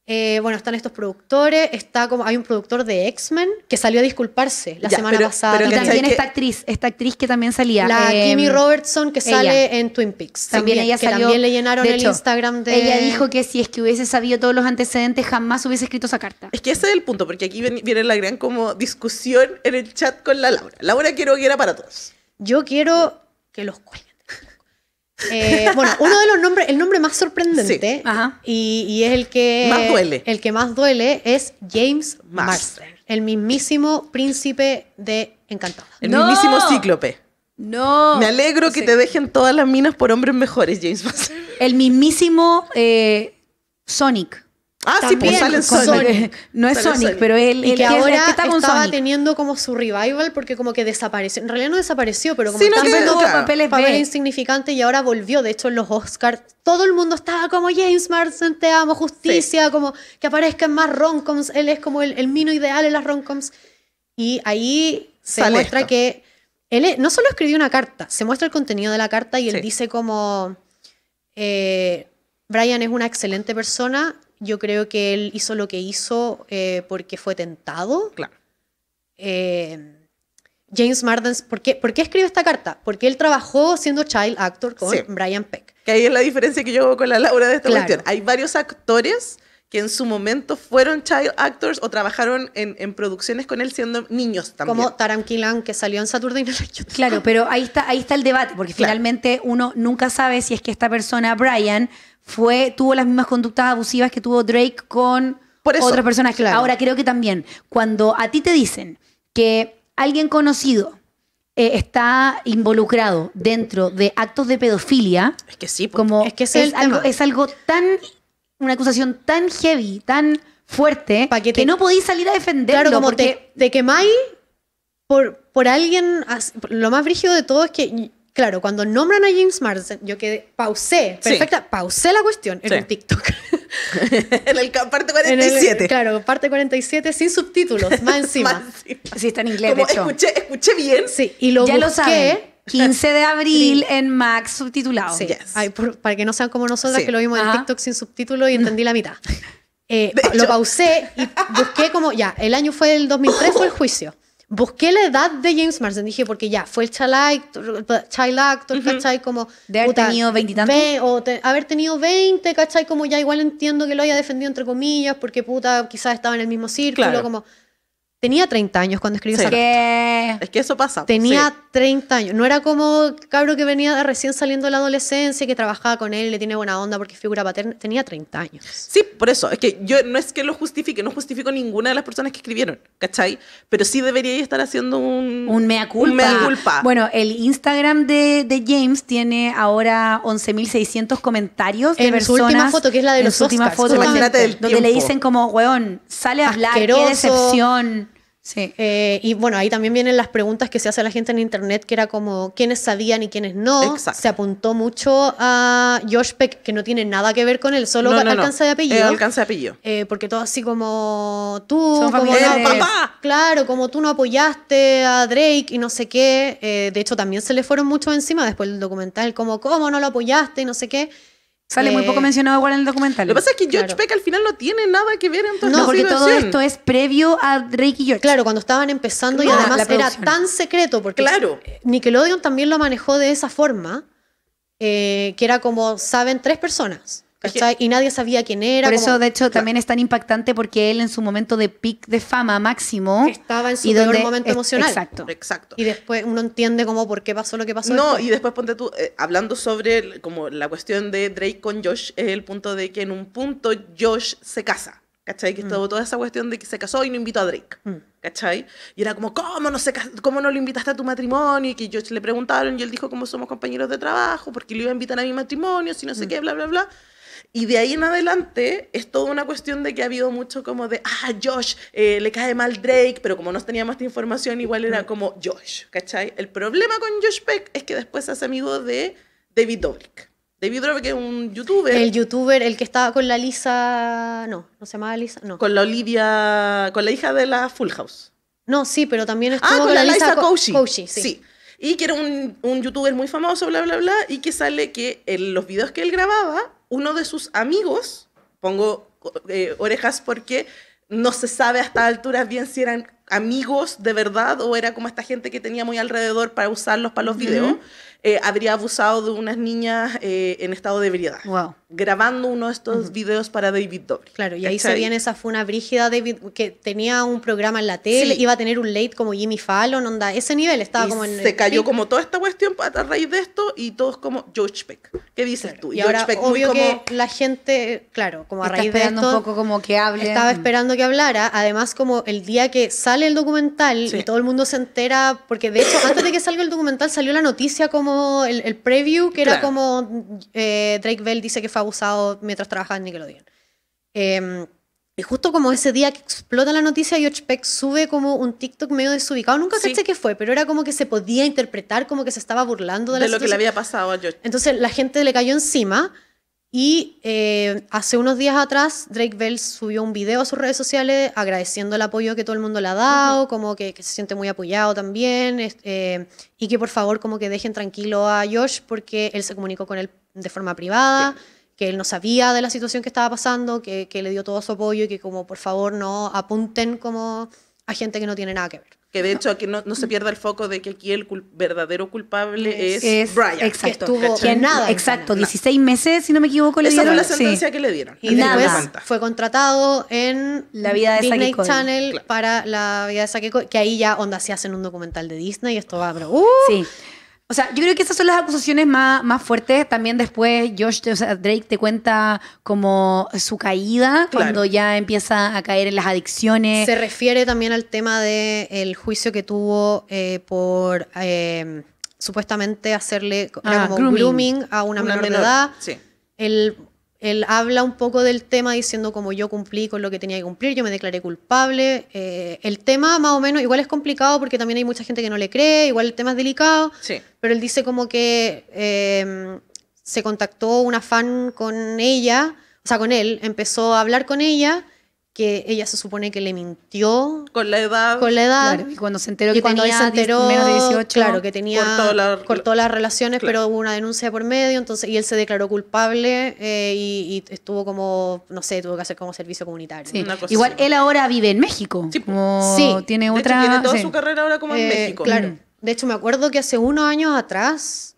Eh, bueno, están estos productores, está como hay un productor de X-Men que salió a disculparse la semana pasada. y también esta actriz, esta actriz que también salía. La eh, Kimmy Robertson que sale en Twin Peaks. También, ella salió, También le llenaron el Instagram de. Ella dijo que si es que hubiese sabido todos los antecedentes jamás hubiese escrito esa carta. Es que ese es el punto porque aquí viene la gran como discusión en el chat con la Laura. Laura quiero que era para todos. Yo quiero que los cuente eh, bueno, uno de los nombres, el nombre más sorprendente y, es el que más duele. El que más duele es James Mars. el mismísimo príncipe de Encantado. El mismísimo cíclope. No. Me alegro que te dejen todas las minas por hombres mejores, James Marsden. El mismísimo eh, Sonic. Ah, sí, pues sale Sonic. No es Sonic, pero él, que estaba teniendo como su revival porque como que desapareció. En realidad no desapareció, pero como sí, no que, papeles papel insignificante y ahora volvió. De hecho, en los Oscars todo el mundo estaba como James Marsden, te amo, justicia, como que aparezcan más romcoms. Él es como el, mino ideal en las romcoms. Y ahí se muestra que él no solo escribió una carta, se muestra el contenido de la carta y él dice como... Eh, Brian es una excelente persona, yo creo que él hizo lo que hizo eh, porque fue tentado. Claro. Eh, James Marden, ¿por qué, ¿por qué esta carta? Porque él trabajó siendo child actor con Brian Peck. Que ahí es la diferencia que yo hago con la Laura de esta cuestión. Hay varios actores que en su momento fueron child actors o trabajaron en, producciones con él siendo niños también. Como Taram Killam, que salió en Saturday Night Live. Claro, pero ahí está, el debate, porque finalmente uno nunca sabe si es que esta persona, Brian, tuvo las mismas conductas abusivas que tuvo Drake con otras personas. Claro. Ahora creo que también, cuando a ti te dicen que alguien conocido eh, está involucrado dentro de actos de pedofilia, es que sí, es, que es, algo, tan, una acusación tan heavy, tan fuerte, que, no podéis salir a defenderlo. Claro, como porque te, te por, por alguien. Lo más brígido de todo es que claro, cuando nombran a James Marsden, yo quedé, pausé, perfecta, pausé la cuestión en TikTok. en el parte 47. claro, parte 47 sin subtítulos, más encima. Así Sí, está en inglés, de hecho. Escuché, bien. Sí, y lo ya lo saben. 15 de abril en Max subtitulado. Sí, yes. para que no sean como nosotras que lo vimos en TikTok sin subtítulos y mm. entendí la mitad. Eh, lo pausé y busqué como, ya, el año fue el 2003, fue el juicio busqué la edad de James Marsden. Dije, porque ya, fue el child actor, ¿cachai? Como, de haber tenido veintitantos. O haber tenido veinte, ¿cachai? Como ya igual entiendo que lo haya defendido entre comillas, porque puta, quizás estaba en el mismo círculo, como Tenía 30 años cuando escribió Es que eso pasa. Pues, Tenía 30 años. No era como cabro que venía recién saliendo de la adolescencia y que trabajaba con él y le tiene buena onda porque es figura paterna. Tenía 30 años. Sí, por eso. Es que yo no es que lo justifique, no justifico ninguna de las personas que escribieron, ¿cachai? Pero sí debería estar haciendo un... Un mea culpa. Un mea culpa. Bueno, el Instagram de, James tiene ahora 11.600 comentarios de en su última foto, que es la de los Oscars. Foto, donde, le dicen como, weón, sale a hablar, qué decepción. Sí. Eh, y bueno, ahí también vienen las preguntas que se hace a la gente en internet, que era como quiénes sabían y quiénes no. Se apuntó mucho a Josh Peck, que no tiene nada que ver con él, solo no, alcanza de apellido. Eh, porque todo así como tú, como papá. Claro, como tú no apoyaste a Drake y no sé qué. Eh, de hecho, también se le fueron mucho encima después del documental, como cómo no lo apoyaste y no sé qué. Sale muy poco eh, mencionado igual en el documental. Lo que pasa es que George Peck al final no tiene nada que ver en No, porque todo esto es previo a Drake y George. Claro, cuando estaban empezando y ah, además era tan secreto, porque Nickelodeon también lo manejó de esa forma, eh, que era como, saben tres personas. Y nadie sabía quién era. Por eso, de hecho, también es tan impactante porque él en su momento de pic de fama máximo... Estaba en su peor momento emocional. Exacto. Y después uno entiende como por qué pasó lo que pasó. No, y después ponte tú, eh, hablando sobre como la cuestión de Drake con Josh, es el punto de que en un punto Josh se casa. ¿Cachai? Que mm. toda esa cuestión de que se casó y no invitó a Drake. Mm. ¿Cachai? Y era como, ¿cómo no, se, ¿cómo no lo invitaste a tu matrimonio? Y que Josh le preguntaron y él dijo, ¿cómo somos compañeros de trabajo? porque lo iba a invitar a mi matrimonio? Si no sé mm. qué, bla, bla, bla. Y de ahí en adelante es toda una cuestión de que ha habido mucho como de, ah, Josh, eh, le cae mal Drake, pero como no tenía más información, igual era como Josh, ¿cachai? El problema con Josh Peck es que después se hace amigo de David Dobrik. David Dobrik es un youtuber. El youtuber, el que estaba con la Lisa, no, no se llamaba Lisa, no. Con la Olivia, con la hija de la Full House. No, sí, pero también estuvo ah, con, la, Lisa, Lisa sí. Y que era un, un, youtuber muy famoso, bla, bla, bla, y que sale que en los videos que él grababa uno de sus amigos, pongo eh, orejas porque no se sabe hasta estas alturas bien si eran amigos de verdad o era como esta gente que tenía muy alrededor para usarlos para los videos. Eh, habría abusado de unas niñas eh, en estado de ebriedad. Grabando uno de estos videos para David Dobrik. Claro, y ahí se viene esa una brígida, David, que tenía un programa en la tele, iba a tener un late como Jimmy Fallon, onda, ese nivel estaba como en. Se cayó como toda esta cuestión a raíz de esto y todos como George Peck. ¿Qué dices tú? Y George ahora, Peck, obvio como... que la gente, claro, como a raíz de esto. un poco como que hable. Estaba esperando que hablara. Además, como el día que sale el documental y todo el mundo se entera, porque de hecho, antes de que salga el documental salió la noticia como el, preview, que era como eh, Drake Bell dice que fue abusado mientras trabajaba en Nickelodeon. Em, y justo como ese día que explota la noticia, George Peck sube como un TikTok medio desubicado. Nunca sé qué fue, pero era como que se podía interpretar como que se estaba burlando de, lo que le había pasado a George. Entonces la gente le cayó encima y eh, hace unos días atrás, Drake Bell subió un video a sus redes sociales agradeciendo el apoyo que todo el mundo le ha dado, como que, se siente muy apoyado también, eh, y que por favor como que dejen tranquilo a Josh porque él se comunicó con él de forma privada, que él no sabía de la situación que estaba pasando, que le dio todo su apoyo y que como por favor no apunten como a gente que no tiene nada que ver. Que de hecho aquí no, se pierda el foco de que aquí el verdadero culpable es, Brian. Que estuvo que nada. Exacto, 16 meses, si no me equivoco, le dieron. Esa fue la sentencia que le dieron. Y después fue contratado en la vida de Channel para la vida de Saqueco, que ahí ya onda se hacen un documental de Disney y esto va, pero uh, sí. O sea, yo creo que esas son las acusaciones más, fuertes. También después Josh, Drake te cuenta como su caída, cuando ya empieza a caer en las adicciones. Se refiere también al tema del juicio que tuvo eh, por em, supuestamente hacerle ah, grooming. a una, menor, de edad. Él habla un poco del tema diciendo como yo cumplí con lo que tenía que cumplir, yo me declaré culpable. Eh, el tema más o menos, igual es complicado porque también hay mucha gente que no le cree, igual el tema es delicado, pero él dice como que em, se contactó una fan con ella, o sea, con él, empezó a hablar con ella que ella se supone que le mintió. Con la edad. Con la edad. y cuando se enteró que cuando tenía menos de 18. Claro, que tenía. Cortó, todas las relaciones, pero hubo una denuncia por medio, entonces. Y él se declaró culpable eh, y, estuvo como. No sé, tuvo que hacer como servicio comunitario. Sí. Igual él ahora vive en México. Sí. Como Tiene otra. tiene toda su carrera ahora como en eh, México. Claro. Mm. De hecho, me acuerdo que hace unos años atrás.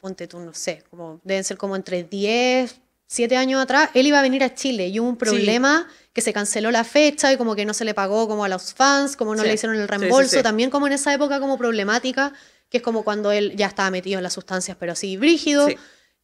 Ponte tú, no sé, como deben ser como entre 10, siete años atrás, él iba a venir a Chile y hubo un problema que se canceló la fecha y como que no se le pagó como a los fans, como no le hicieron el reembolso, también como en esa época como problemática, que es como cuando él ya estaba metido en las sustancias, pero así brígido, eh,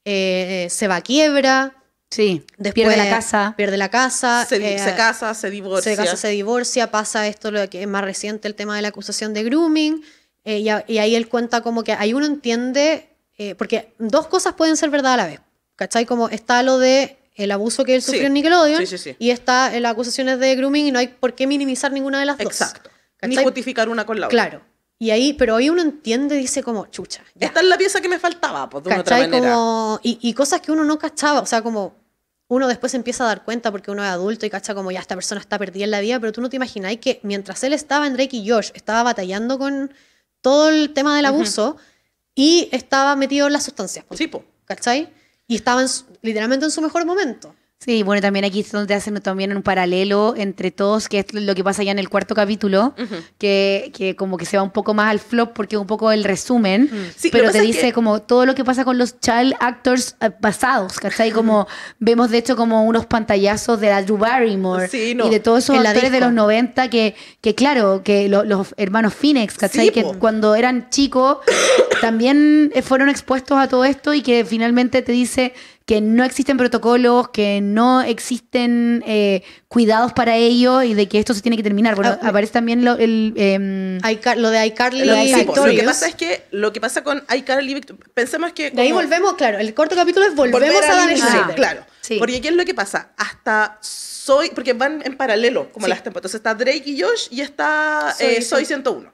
eh, se va a quiebra. Sí, pierde la casa. Pierde la casa. Eh, se, casa, se divorcia. Se casa, se divorcia, pasa esto, lo que es más reciente, el tema de la acusación de grooming. y, y, ahí él cuenta como que ahí uno entiende, porque dos cosas pueden ser verdad a la vez ¿Cachai? Como está lo de el abuso que él sufrió en Nickelodeon y está en las acusaciones de grooming y no hay por qué minimizar ninguna de las Exacto. dos. Exacto. Ni justificar una con la otra. Claro. Y ahí, pero ahí uno entiende y dice como, chucha. Ya. Esta es la pieza que me faltaba, pues, Como, y, cosas que uno no cachaba, o sea, como uno después empieza a dar cuenta porque uno es adulto y cacha como ya esta persona está perdida en la vida, pero tú no te imagináis que mientras él estaba en Drake y Josh, estaba batallando con todo el tema del abuso y estaba metido en las sustancias. Pues. sí, po. ¿Cachai? y estaba literalmente en su mejor momento. Sí, bueno, también aquí es donde hacen también un paralelo entre todos, que es lo que pasa ya en el cuarto capítulo, que, como que se va un poco más al flop porque es un poco el resumen, pero te dice como todo lo que pasa con los child actors eh, pasados, ¿cachai? Como vemos de hecho como unos pantallazos de la Drew Barrymore y de todos esos actores de los 90 que, que claro, que los hermanos Phoenix, ¿cachai? que cuando eran chicos también eh, fueron expuestos a todo esto y que finalmente te dice que no existen protocolos, que no existen eh, cuidados para ello y de que esto se tiene que terminar. Bueno, ah, aparece también lo, el, em, de iCarly. y lo, que pasa es que lo que pasa con iCarly, pensemos que... de ahí volvemos, claro, el corto capítulo es volvemos a, a necesidad. claro, porque ¿qué es lo que pasa? Hasta Soy, porque van en paralelo, como las temporadas. Entonces está Drake y Josh y está Soy, eh, Soy 101.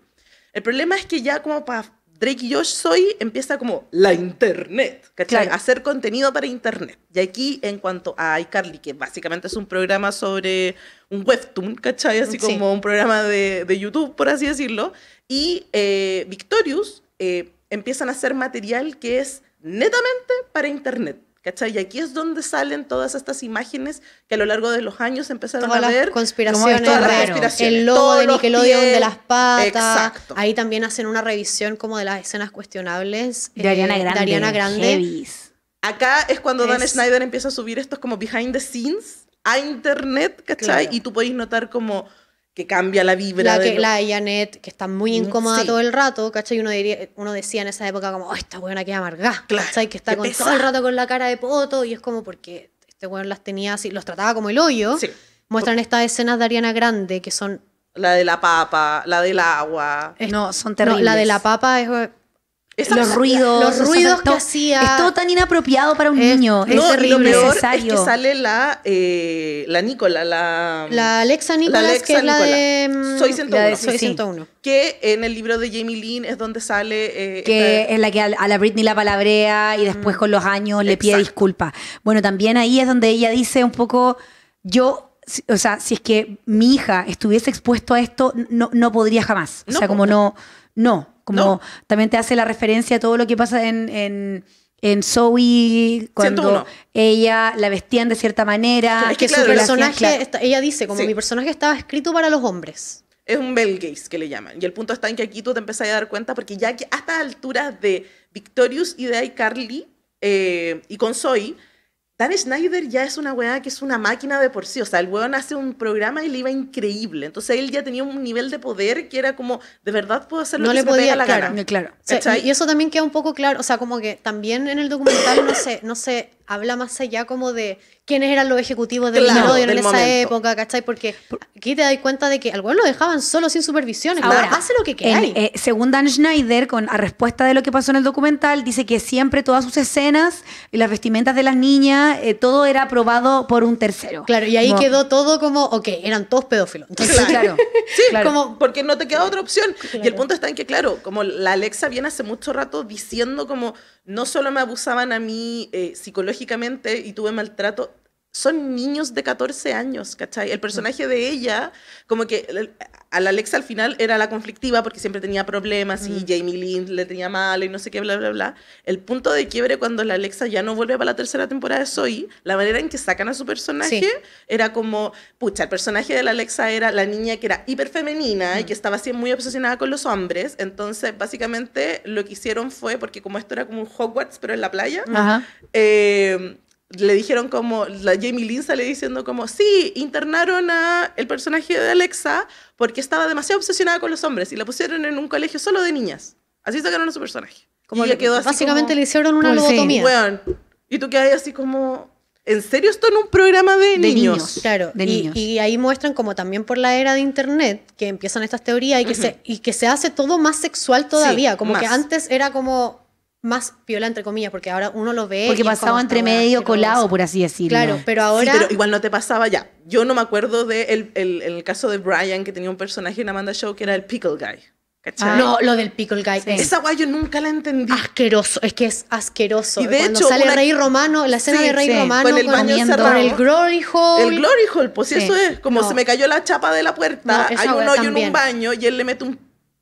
El problema es que ya como para Drake y Josh Soy empieza como la internet, ¿cachai? Hacer contenido para internet. Y aquí, en cuanto a iCarly, que básicamente es un programa sobre un webtoon, ¿cachai? Así como un programa de, YouTube, por así decirlo. Y eh, Victorious eh, empiezan a hacer material que es netamente para internet. ¿Cachai? Y aquí es donde salen todas estas imágenes que a lo largo de los años empezaron a ver. Las conspiraciones, todas las el logo de Nickelodeon de las patas. Exacto. Ahí también hacen una revisión como de las escenas cuestionables de Ariana eh, Grande. De Acá es cuando Dan Snyder empieza a subir estos como behind the scenes a internet, ¿cachai? Y tú podéis notar como que cambia la vibra. La, que, de la Janet, que está muy mm, incómoda todo el rato, ¿cachai? Uno, diría, uno decía en esa época como, oh, esta buena que amarga, claro, ¿cachai? Que está todo el rato con la cara de poto y es como porque este weón las tenía así, los trataba como el hoyo. Muestran estas escenas de Ariana Grande que son... La de la papa, la del agua. no, son terribles. la de la papa es los ruidos, ruidos que hacía. Es todo tan inapropiado para un niño. Es lo peor es que sale la, eh, la Nicola, la, Alexa Nicola, que mm, la de, Soy 101. Que en el libro de Jamie Lynn es donde sale. Eh, que es la que a, la Britney la palabrea y mm. después con los años le pide disculpas. Bueno, también ahí es donde ella dice un poco: Yo o sea, si es que mi hija estuviese expuesto a esto, no, no podría jamás. o sea, como no, no, como también te hace la referencia a todo lo que pasa en, en en Zoe cuando ella la vestían de cierta manera. es que, su personaje, ella dice como mi personaje estaba escrito para los hombres. Es un gaze que le llaman. Y el punto está en que aquí tú te empezás a dar cuenta porque ya que a estas alturas de Victorious y de iCarly eh, y con Zoe Dan Schneider ya es una weá que es una máquina de por sí. O sea, el weón hace un programa y le iba increíble. Entonces él ya tenía un nivel de poder que era como, de verdad puedo hacer lo no que le se podía, la cara. Claro. y, eso también queda un poco claro. O sea, como que también en el documental no se, no se habla más allá como de quiénes eran los ejecutivos del claro, en esa época, ¿cachai? Porque aquí te das cuenta de que algunos lo dejaban solo sin supervisión. Ahora, hace lo que queráis. Eh, según Dan Schneider, a respuesta de lo que pasó en el documental, dice que siempre todas sus escenas y las vestimentas de las niñas, eh, todo era aprobado por un tercero. Claro, y ahí quedó todo como, ok, eran todos pedófilos. claro. sí, como porque no te queda otra opción. Y el punto está en que, claro, como la Alexa viene hace mucho rato diciendo como, no solo me abusaban a mí eh, psicológicamente y tuve maltrato son niños de 14 años, ¿cachai? El personaje de ella, como que a la Alexa al final era la conflictiva porque siempre tenía problemas y mm. Jamie Lynn le tenía mal y no sé qué, bla, bla, bla. El punto de quiebre cuando la Alexa ya no vuelve para la tercera temporada de Soy, la manera en que sacan a su personaje era como, pucha, el personaje de la Alexa era la niña que era hiperfemenina femenina y mm. que estaba así muy obsesionada con los hombres. Entonces, básicamente lo que hicieron fue, porque como esto era como un Hogwarts pero en la playa, Eh, le dijeron como, la Jamie Lynn sale diciendo como, sí, internaron a el personaje de Alexa porque estaba demasiado obsesionada con los hombres y la pusieron en un colegio solo de niñas. Así sacaron a su personaje. Como y le, quedó así básicamente le hicieron una lobotomía. y tú quedas así como, ¿En serio esto en un programa de, de niños? Claro, de y, niños. y, ahí muestran como también por la era de internet que empiezan estas teorías y que, se, y que se hace todo más sexual todavía, como que antes era como más piola, entre comillas, porque ahora uno lo ve. Porque pasaba entre ah, medio colado, por así decirlo. Claro, pero ahora. pero igual no te pasaba ya. Yo no me acuerdo de el, el, caso de Brian, que tenía un personaje en Amanda Show que era el Pickle Guy. Ah, no, lo del pickle guy. Esa guay yo nunca la entendí. Asqueroso, es que es asqueroso. Y de Cuando hecho, sale Rey Romano, la escena del de Rey Romano con el, comiendo. Con el glory hole. El glory hole, pues eso es. Como se me cayó la chapa de la puerta, hay un hoyo en un baño y él le mete un,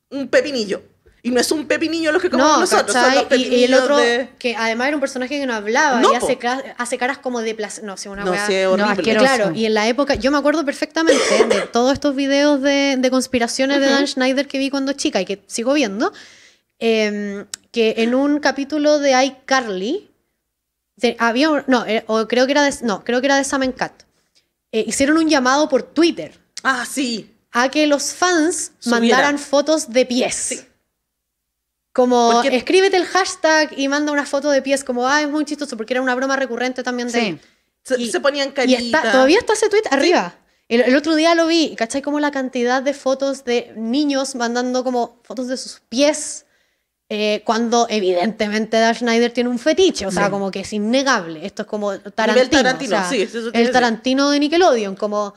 un pepinillo. Y no es un pepinillo los que comemos nosotros. y, el otro, que además era un personaje que no hablaba y hace, caras como de placer. No, si una no, claro, y en la época, yo me acuerdo perfectamente de todos estos videos de, conspiraciones de Dan Schneider que vi cuando chica y que sigo viendo. Em, que en un capítulo de iCarly había no eh, o creo que era de, no creo que era de Sam Cat eh, hicieron un llamado por Twitter ah sí a que los fans mandaran fotos de pies sí. Como escríbete el hashtag y manda una foto de pies, como, ah, es muy chistoso, porque era una broma recurrente también de... Sí. Se, y, se ponían caritas. Y todavía está ese tweet arriba. El, otro día lo vi, ¿cachai? Como la cantidad de fotos de niños mandando como fotos de sus pies. Eh, cuando evidentemente Dash Schneider tiene un fetiche, o sea, como que es innegable. Esto es como Tarantino. El Tarantino, sí, El Tarantino de Nickelodeon, como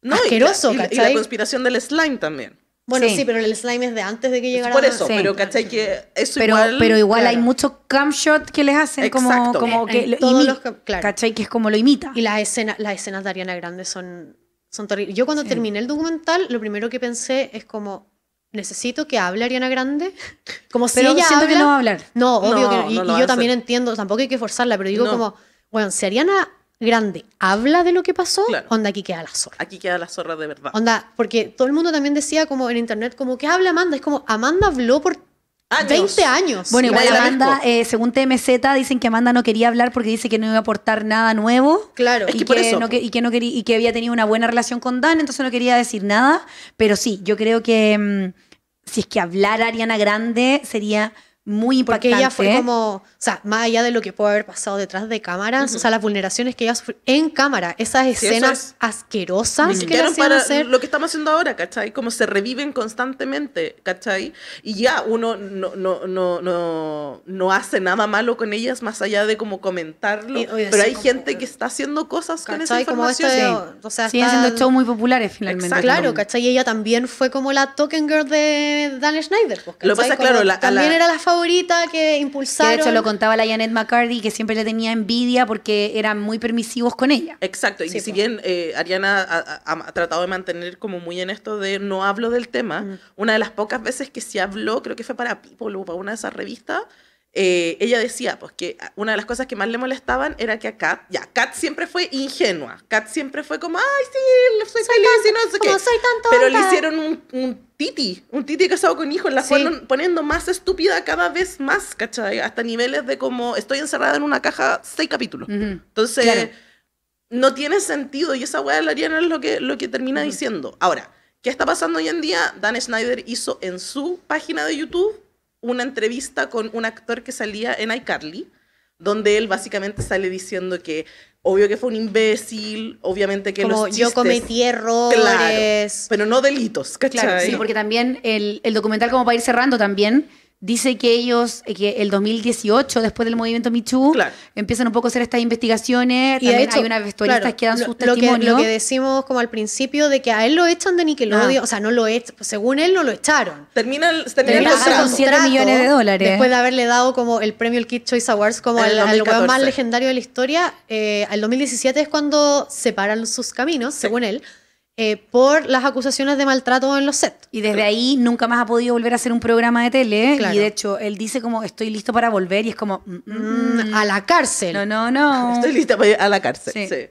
no, asqueroso, ¿cachai? y la conspiración del slime también. Bueno, sí. pero el slime es de antes de que llegara. Por eso, pero ¿cachai? Que pero, igual. Pero igual hay muchos cam que les hacen como, como que claro. ¿cachai? Que es como lo imita. Y las escenas, las escenas de Ariana Grande son, son terribles. Yo cuando terminé el documental, lo primero que pensé es como, necesito que hable Ariana Grande. Como si pero siento que no va a hablar. No, obvio que y yo también entiendo, tampoco hay que forzarla, pero digo como, bueno, si Ariana grande habla de lo que pasó, onda aquí queda la zorra. Aquí queda la zorra de verdad. Onda, porque todo el mundo también decía como en internet, como que habla Amanda, es como Amanda habló por 20 años. Bueno, igual Amanda, eh, según TMZ, dicen que Amanda no quería hablar porque dice que no iba a aportar nada nuevo. Claro, y, que, y que, no quería, y que había tenido una buena relación con Dan, entonces no quería decir nada. Pero sí, yo creo que mm, si es que hablar Ariana Grande sería muy impactante. Porque ella fue como, o sea, más allá de lo que pudo haber pasado detrás de cámaras, o sea, las vulneraciones que ella sufrió en cámara, esas escenas asquerosas que le hacían hacer. Lo que estamos haciendo ahora, ¿cachai? Como se reviven constantemente, ¿cachai? Y ya uno no, no, no, no, no hace nada malo con ellas más allá de como comentarlo, pero hay pues, gente que está haciendo cosas con esa información. o sea, Siguen está... siendo shows muy populares finalmente. Claro, ¿cachai? Y ella también fue como la token girl de Dan Schneider. Pues, Lo pasa, claro, también era la favorita que impulsaron. Que de hecho lo contaba la Janet McCardy que siempre le tenía envidia porque eran muy permisivos con ella. Exacto, y si bien eh, Ariana ha, tratado de mantener como muy en esto de no hablo del tema, una de las pocas veces que se habló, creo que fue para People o para una de esas revistas, eh, ella decía pues, que una de las cosas que más le molestaban era que a Kat, ya, Kat siempre fue ingenua. Kat siempre fue como, ay, sí, soy, soy no sé qué. Pero le hicieron un, un Titi, un Titi casado con hijos, la sí. fueron poniendo más estúpida cada vez más, ¿cachai? Hasta niveles de como estoy encerrada en una caja seis capítulos. Entonces, no tiene sentido y esa weá de la Ariana es lo que, lo que termina diciendo. Ahora, ¿qué está pasando hoy en día? Dan Schneider hizo en su página de YouTube una entrevista con un actor que salía en iCarly donde él básicamente sale diciendo que obvio que fue un imbécil, obviamente que los chistes, yo cometí errores. Claro, pero no delitos, ¿cachai? sí, porque también el, el documental, como para ir cerrando también, dice que ellos, eh, que el 2018, después del movimiento Michu, empiezan un poco a hacer estas investigaciones. Y También hay unas vestuaristas que dan sus testimonios. Lo que, decimos como al principio de que a él lo echan de Nickelodeon, ah. o sea, no lo echan, según él no lo echaron. Termina, el, termina con millones de dólares. Después de haberle dado como el premio el Kid Choice Awards como el, al, más legendario de la historia, eh, al 2017 es cuando separan sus caminos, según él. Eh, por las acusaciones de maltrato en los sets. Y desde ahí nunca más ha podido volver a hacer un programa de tele. ¿eh? Y de hecho, él dice como, estoy listo para volver y es como, mm, mm, mm, a la cárcel. No, no, no. Estoy listo para ir a la cárcel.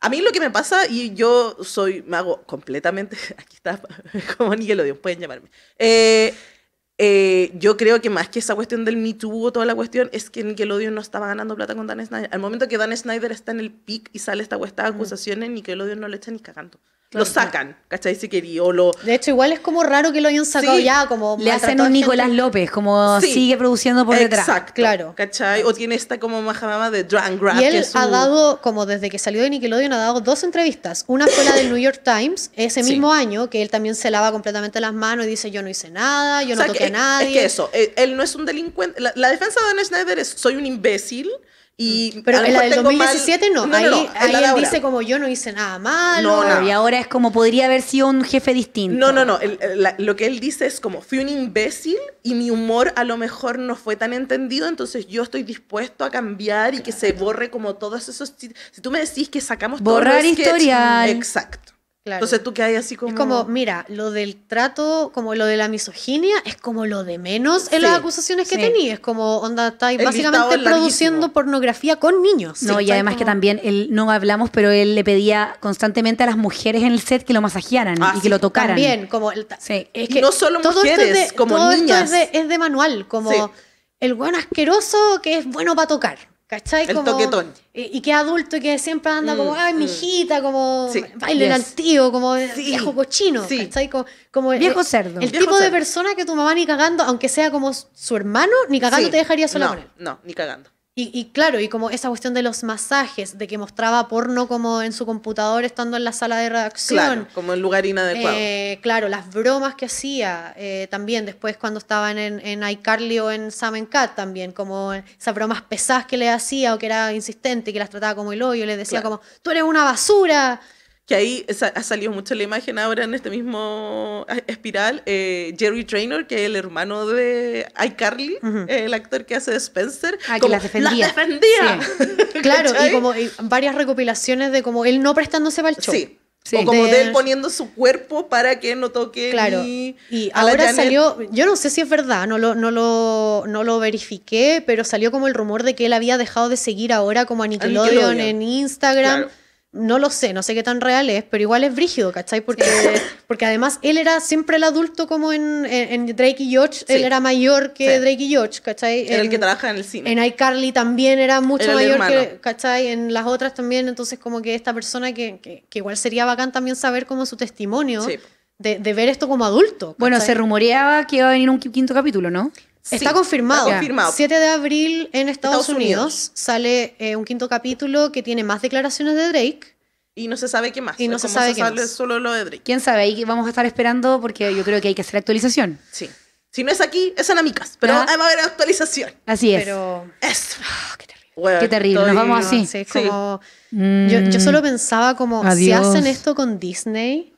A mí lo que me pasa, y yo soy, me hago completamente, aquí está, como Nickelodeon, pueden llamarme. Eh, yo creo que más que esa cuestión del Me Too o toda la cuestión, es que Nickelodeon no estaba ganando plata con Dan Snyder. Al momento que Dan Snyder está en el pic y sale esta, de acusaciones, Nickelodeon no le echa ni cagando lo sacan, ¿cachai? Si quería, o lo... De hecho, igual es como raro que lo hayan sacado ya, como... Le hacen un Nicolás López, como sigue produciendo por detrás. Exacto, claro. ¿Cachai? O tiene esta como majamama de drunk rap Y él ha dado, como desde que salió de Nickelodeon, ha dado dos entrevistas. Una fue la del New York Times, ese mismo año, que él también se lava completamente las manos y dice, yo no hice nada, yo no toqué nada a nadie. Es que eso, eh, él, no es un delincuente. La, la defensa de Don Schneider es, soy un imbécil... Mm. Y pero en la del 2017 no. ahí, él dice como yo no hice nada malo. Y ahora es como podría haber sido un jefe distinto. No, no, no. lo que él dice es como fui un imbécil y mi humor a lo mejor no fue tan entendido, entonces yo estoy dispuesto a cambiar y que se borre como todos esos... Si tú me decís que sacamos... Borrar historial. exacto. Entonces tú que hay así como... Es como, mira, lo del trato, como lo de la misoginia, es como lo de menos en las acusaciones que tenía. Es como, onda, estáis básicamente produciendo pornografía con niños. No, y además que también, él, no hablamos, pero él le pedía constantemente a las mujeres en el set que lo masajearan ah, y que lo tocaran. También, como... no solo mujeres, como todo Esto es, de, es de manual, como el buen asqueroso que es bueno para tocar. El toquetón. Y, que adulto y que siempre anda como, mm, ay, mijita mm. como baile bailen al tío, como viejo cochino, Como, viejo cerdo. El tipo de persona que tu mamá ni cagando, aunque sea como su hermano, ni cagando te dejaría sola No, ni cagando. Y, claro, y como esa cuestión de los masajes, de que mostraba porno como en su computador estando en la sala de redacción. como en lugar inadecuado. Eh, claro, las bromas que hacía eh, también después cuando estaban en, en iCarly o en Sam Cat también, como esas bromas pesadas que le hacía o que era insistente, y que las trataba como el hoyo, le decía como, tú eres una basura que ahí ha salido mucho la imagen ahora en este mismo ah, espiral, eh, Jerry Traynor, que es el hermano de iCarly, el actor que hace Spencer, ah, que la defendía. claro, y como varias recopilaciones de como él no prestándose para el show. Sí. o como de... él poniendo su cuerpo para que no toque claro. y ahora salió, yo no sé si es verdad, no lo, no, lo, no lo verifiqué, pero salió como el rumor de que él había dejado de seguir ahora como a Nickelodeon, en Instagram no lo sé, no sé qué tan real es, pero igual es brígido, ¿cachai? Porque, porque además él era siempre el adulto como en, Drake y George, él era mayor que Drake y George, ¿cachai? en, el que trabaja en el cine. En iCarly también era mucho mayor que, ¿cachai? En las otras también, entonces como que esta persona que, igual sería bacán también saber como su testimonio. De, ver esto como adulto. Bueno, se rumoreaba que iba a venir un quinto capítulo, ¿no? está confirmado. 7 de abril en Estados, Unidos, sale eh, un quinto capítulo que tiene más declaraciones de Drake. Y no se sabe qué más. Y no se sabe sale solo lo de Drake. ¿Quién sabe? Ahí vamos a estar esperando porque yo creo que hay que hacer actualización. Sí. Si no es aquí, es en Amicas. Pero va a haber actualización. Así es. Pero... Ah, qué terrible. qué terrible. Nos vamos así. Yo, mm. solo pensaba como, si hacen esto con Disney...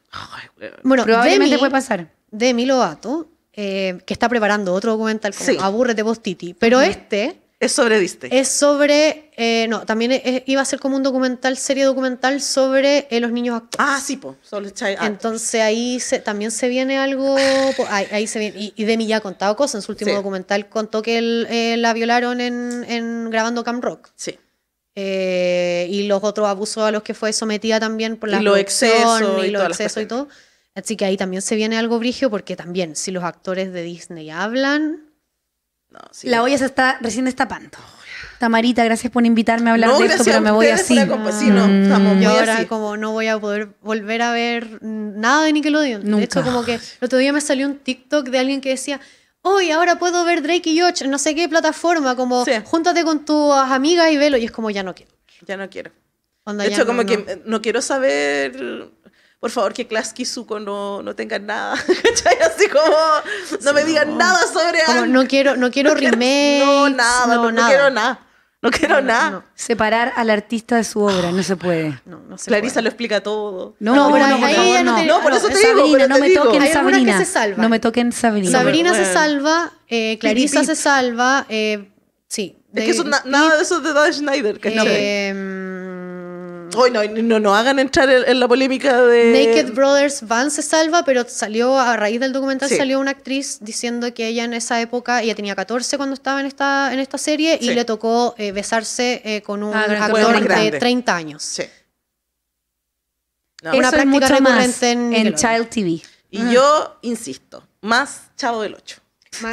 bueno, probablemente Demi, puede pasar. Demi Lovato eh, que está preparando otro documental como sí. Aburrete vos, Titi. Pero este... Es sobre viste Es sobre... Eh, no, también iba a ser como un documental, serie documental sobre eh, los niños actores. Ah, sí, pues. Entonces ahí también se viene algo... ahí, se viene... Y, y, Demi ya ha contado cosas. En su último documental contó que la violaron en, grabando Cam Rock. Sí. y los otros abusos a los que fue sometida también por la y lo exceso y, y los y todo. Así que ahí también se viene algo brigio porque también si los actores de Disney hablan... la olla se está recién destapando. Tamarita, gracias por invitarme a hablar de esto, pero me voy así. Sí, no, mm. ahora como no voy a poder volver a ver nada de Nickelodeon. De hecho, como que el otro día me salió un TikTok de alguien que decía, hoy ahora puedo ver Drake y Josh, no sé qué plataforma, como júntate con tus amigas y velo. Y es como, ya no quiero. Ya no quiero. Esto de hecho, como que no quiero saber por favor que Klasky y Zuko no, no tengan nada, ¿cachai? Así como, no me digan nada sobre algo, No quiero, no quiero no no, nada, no, no quiero nada. No quiero nada. Separar al artista de su obra, no se puede. No, Clarisa lo explica todo. No, no, por no, por eso te Sabrina, digo. no me toquen Hay Sabrina. Que se salva. No me toquen Sabrina. Sabrina se salva, eh, Clarisa se salva, eh, sí. Es que nada de eso de Dada Schneider, eh, ¿cachai? Mm, no, no, hagan entrar en, la polémica de. Naked Brothers Van se salva, pero salió, a raíz del documental, salió una actriz diciendo que ella en esa época, ella tenía 14 cuando estaba en esta, en esta serie, y le tocó eh, besarse eh, con un ah, actor de 30 años. Sí. una en, Child TV. Y yo insisto, más Chavo del Ocho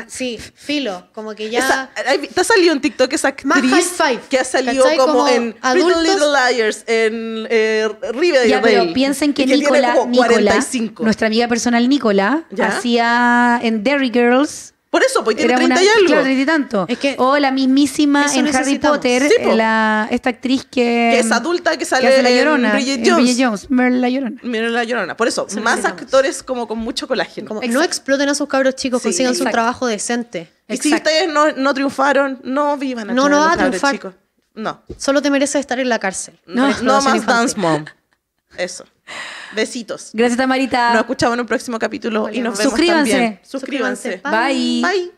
sí, filo, como que ya. está ¿Te ha salido en TikTok esa actriz que ha salido como, en Little Liars, en eh, Riverdale? Ya, pero piensen que, Nicola, Nicola, nuestra amiga personal Nicola, hacía en Dairy Girls por eso, porque tiene 30 y algo. o la mismísima en Harry Potter, la, esta actriz que. es adulta, que sale la llorona, en Bridget Jones. Bridget Jones. Merla Llorona. La Llorona. Por eso, más actores como con mucho colágeno. Que no exploten a sus cabros chicos, consigan su trabajo decente. Y si ustedes no, triunfaron, no vivan a No, no va a triunfar. Chicos. No. Solo te mereces estar en la cárcel. No, más Dance Mom. Eso. Besitos. Gracias, Tamarita. Nos escuchamos en un próximo capítulo y nos vemos También. Suscríbanse. Suscríbanse. Bye. Bye.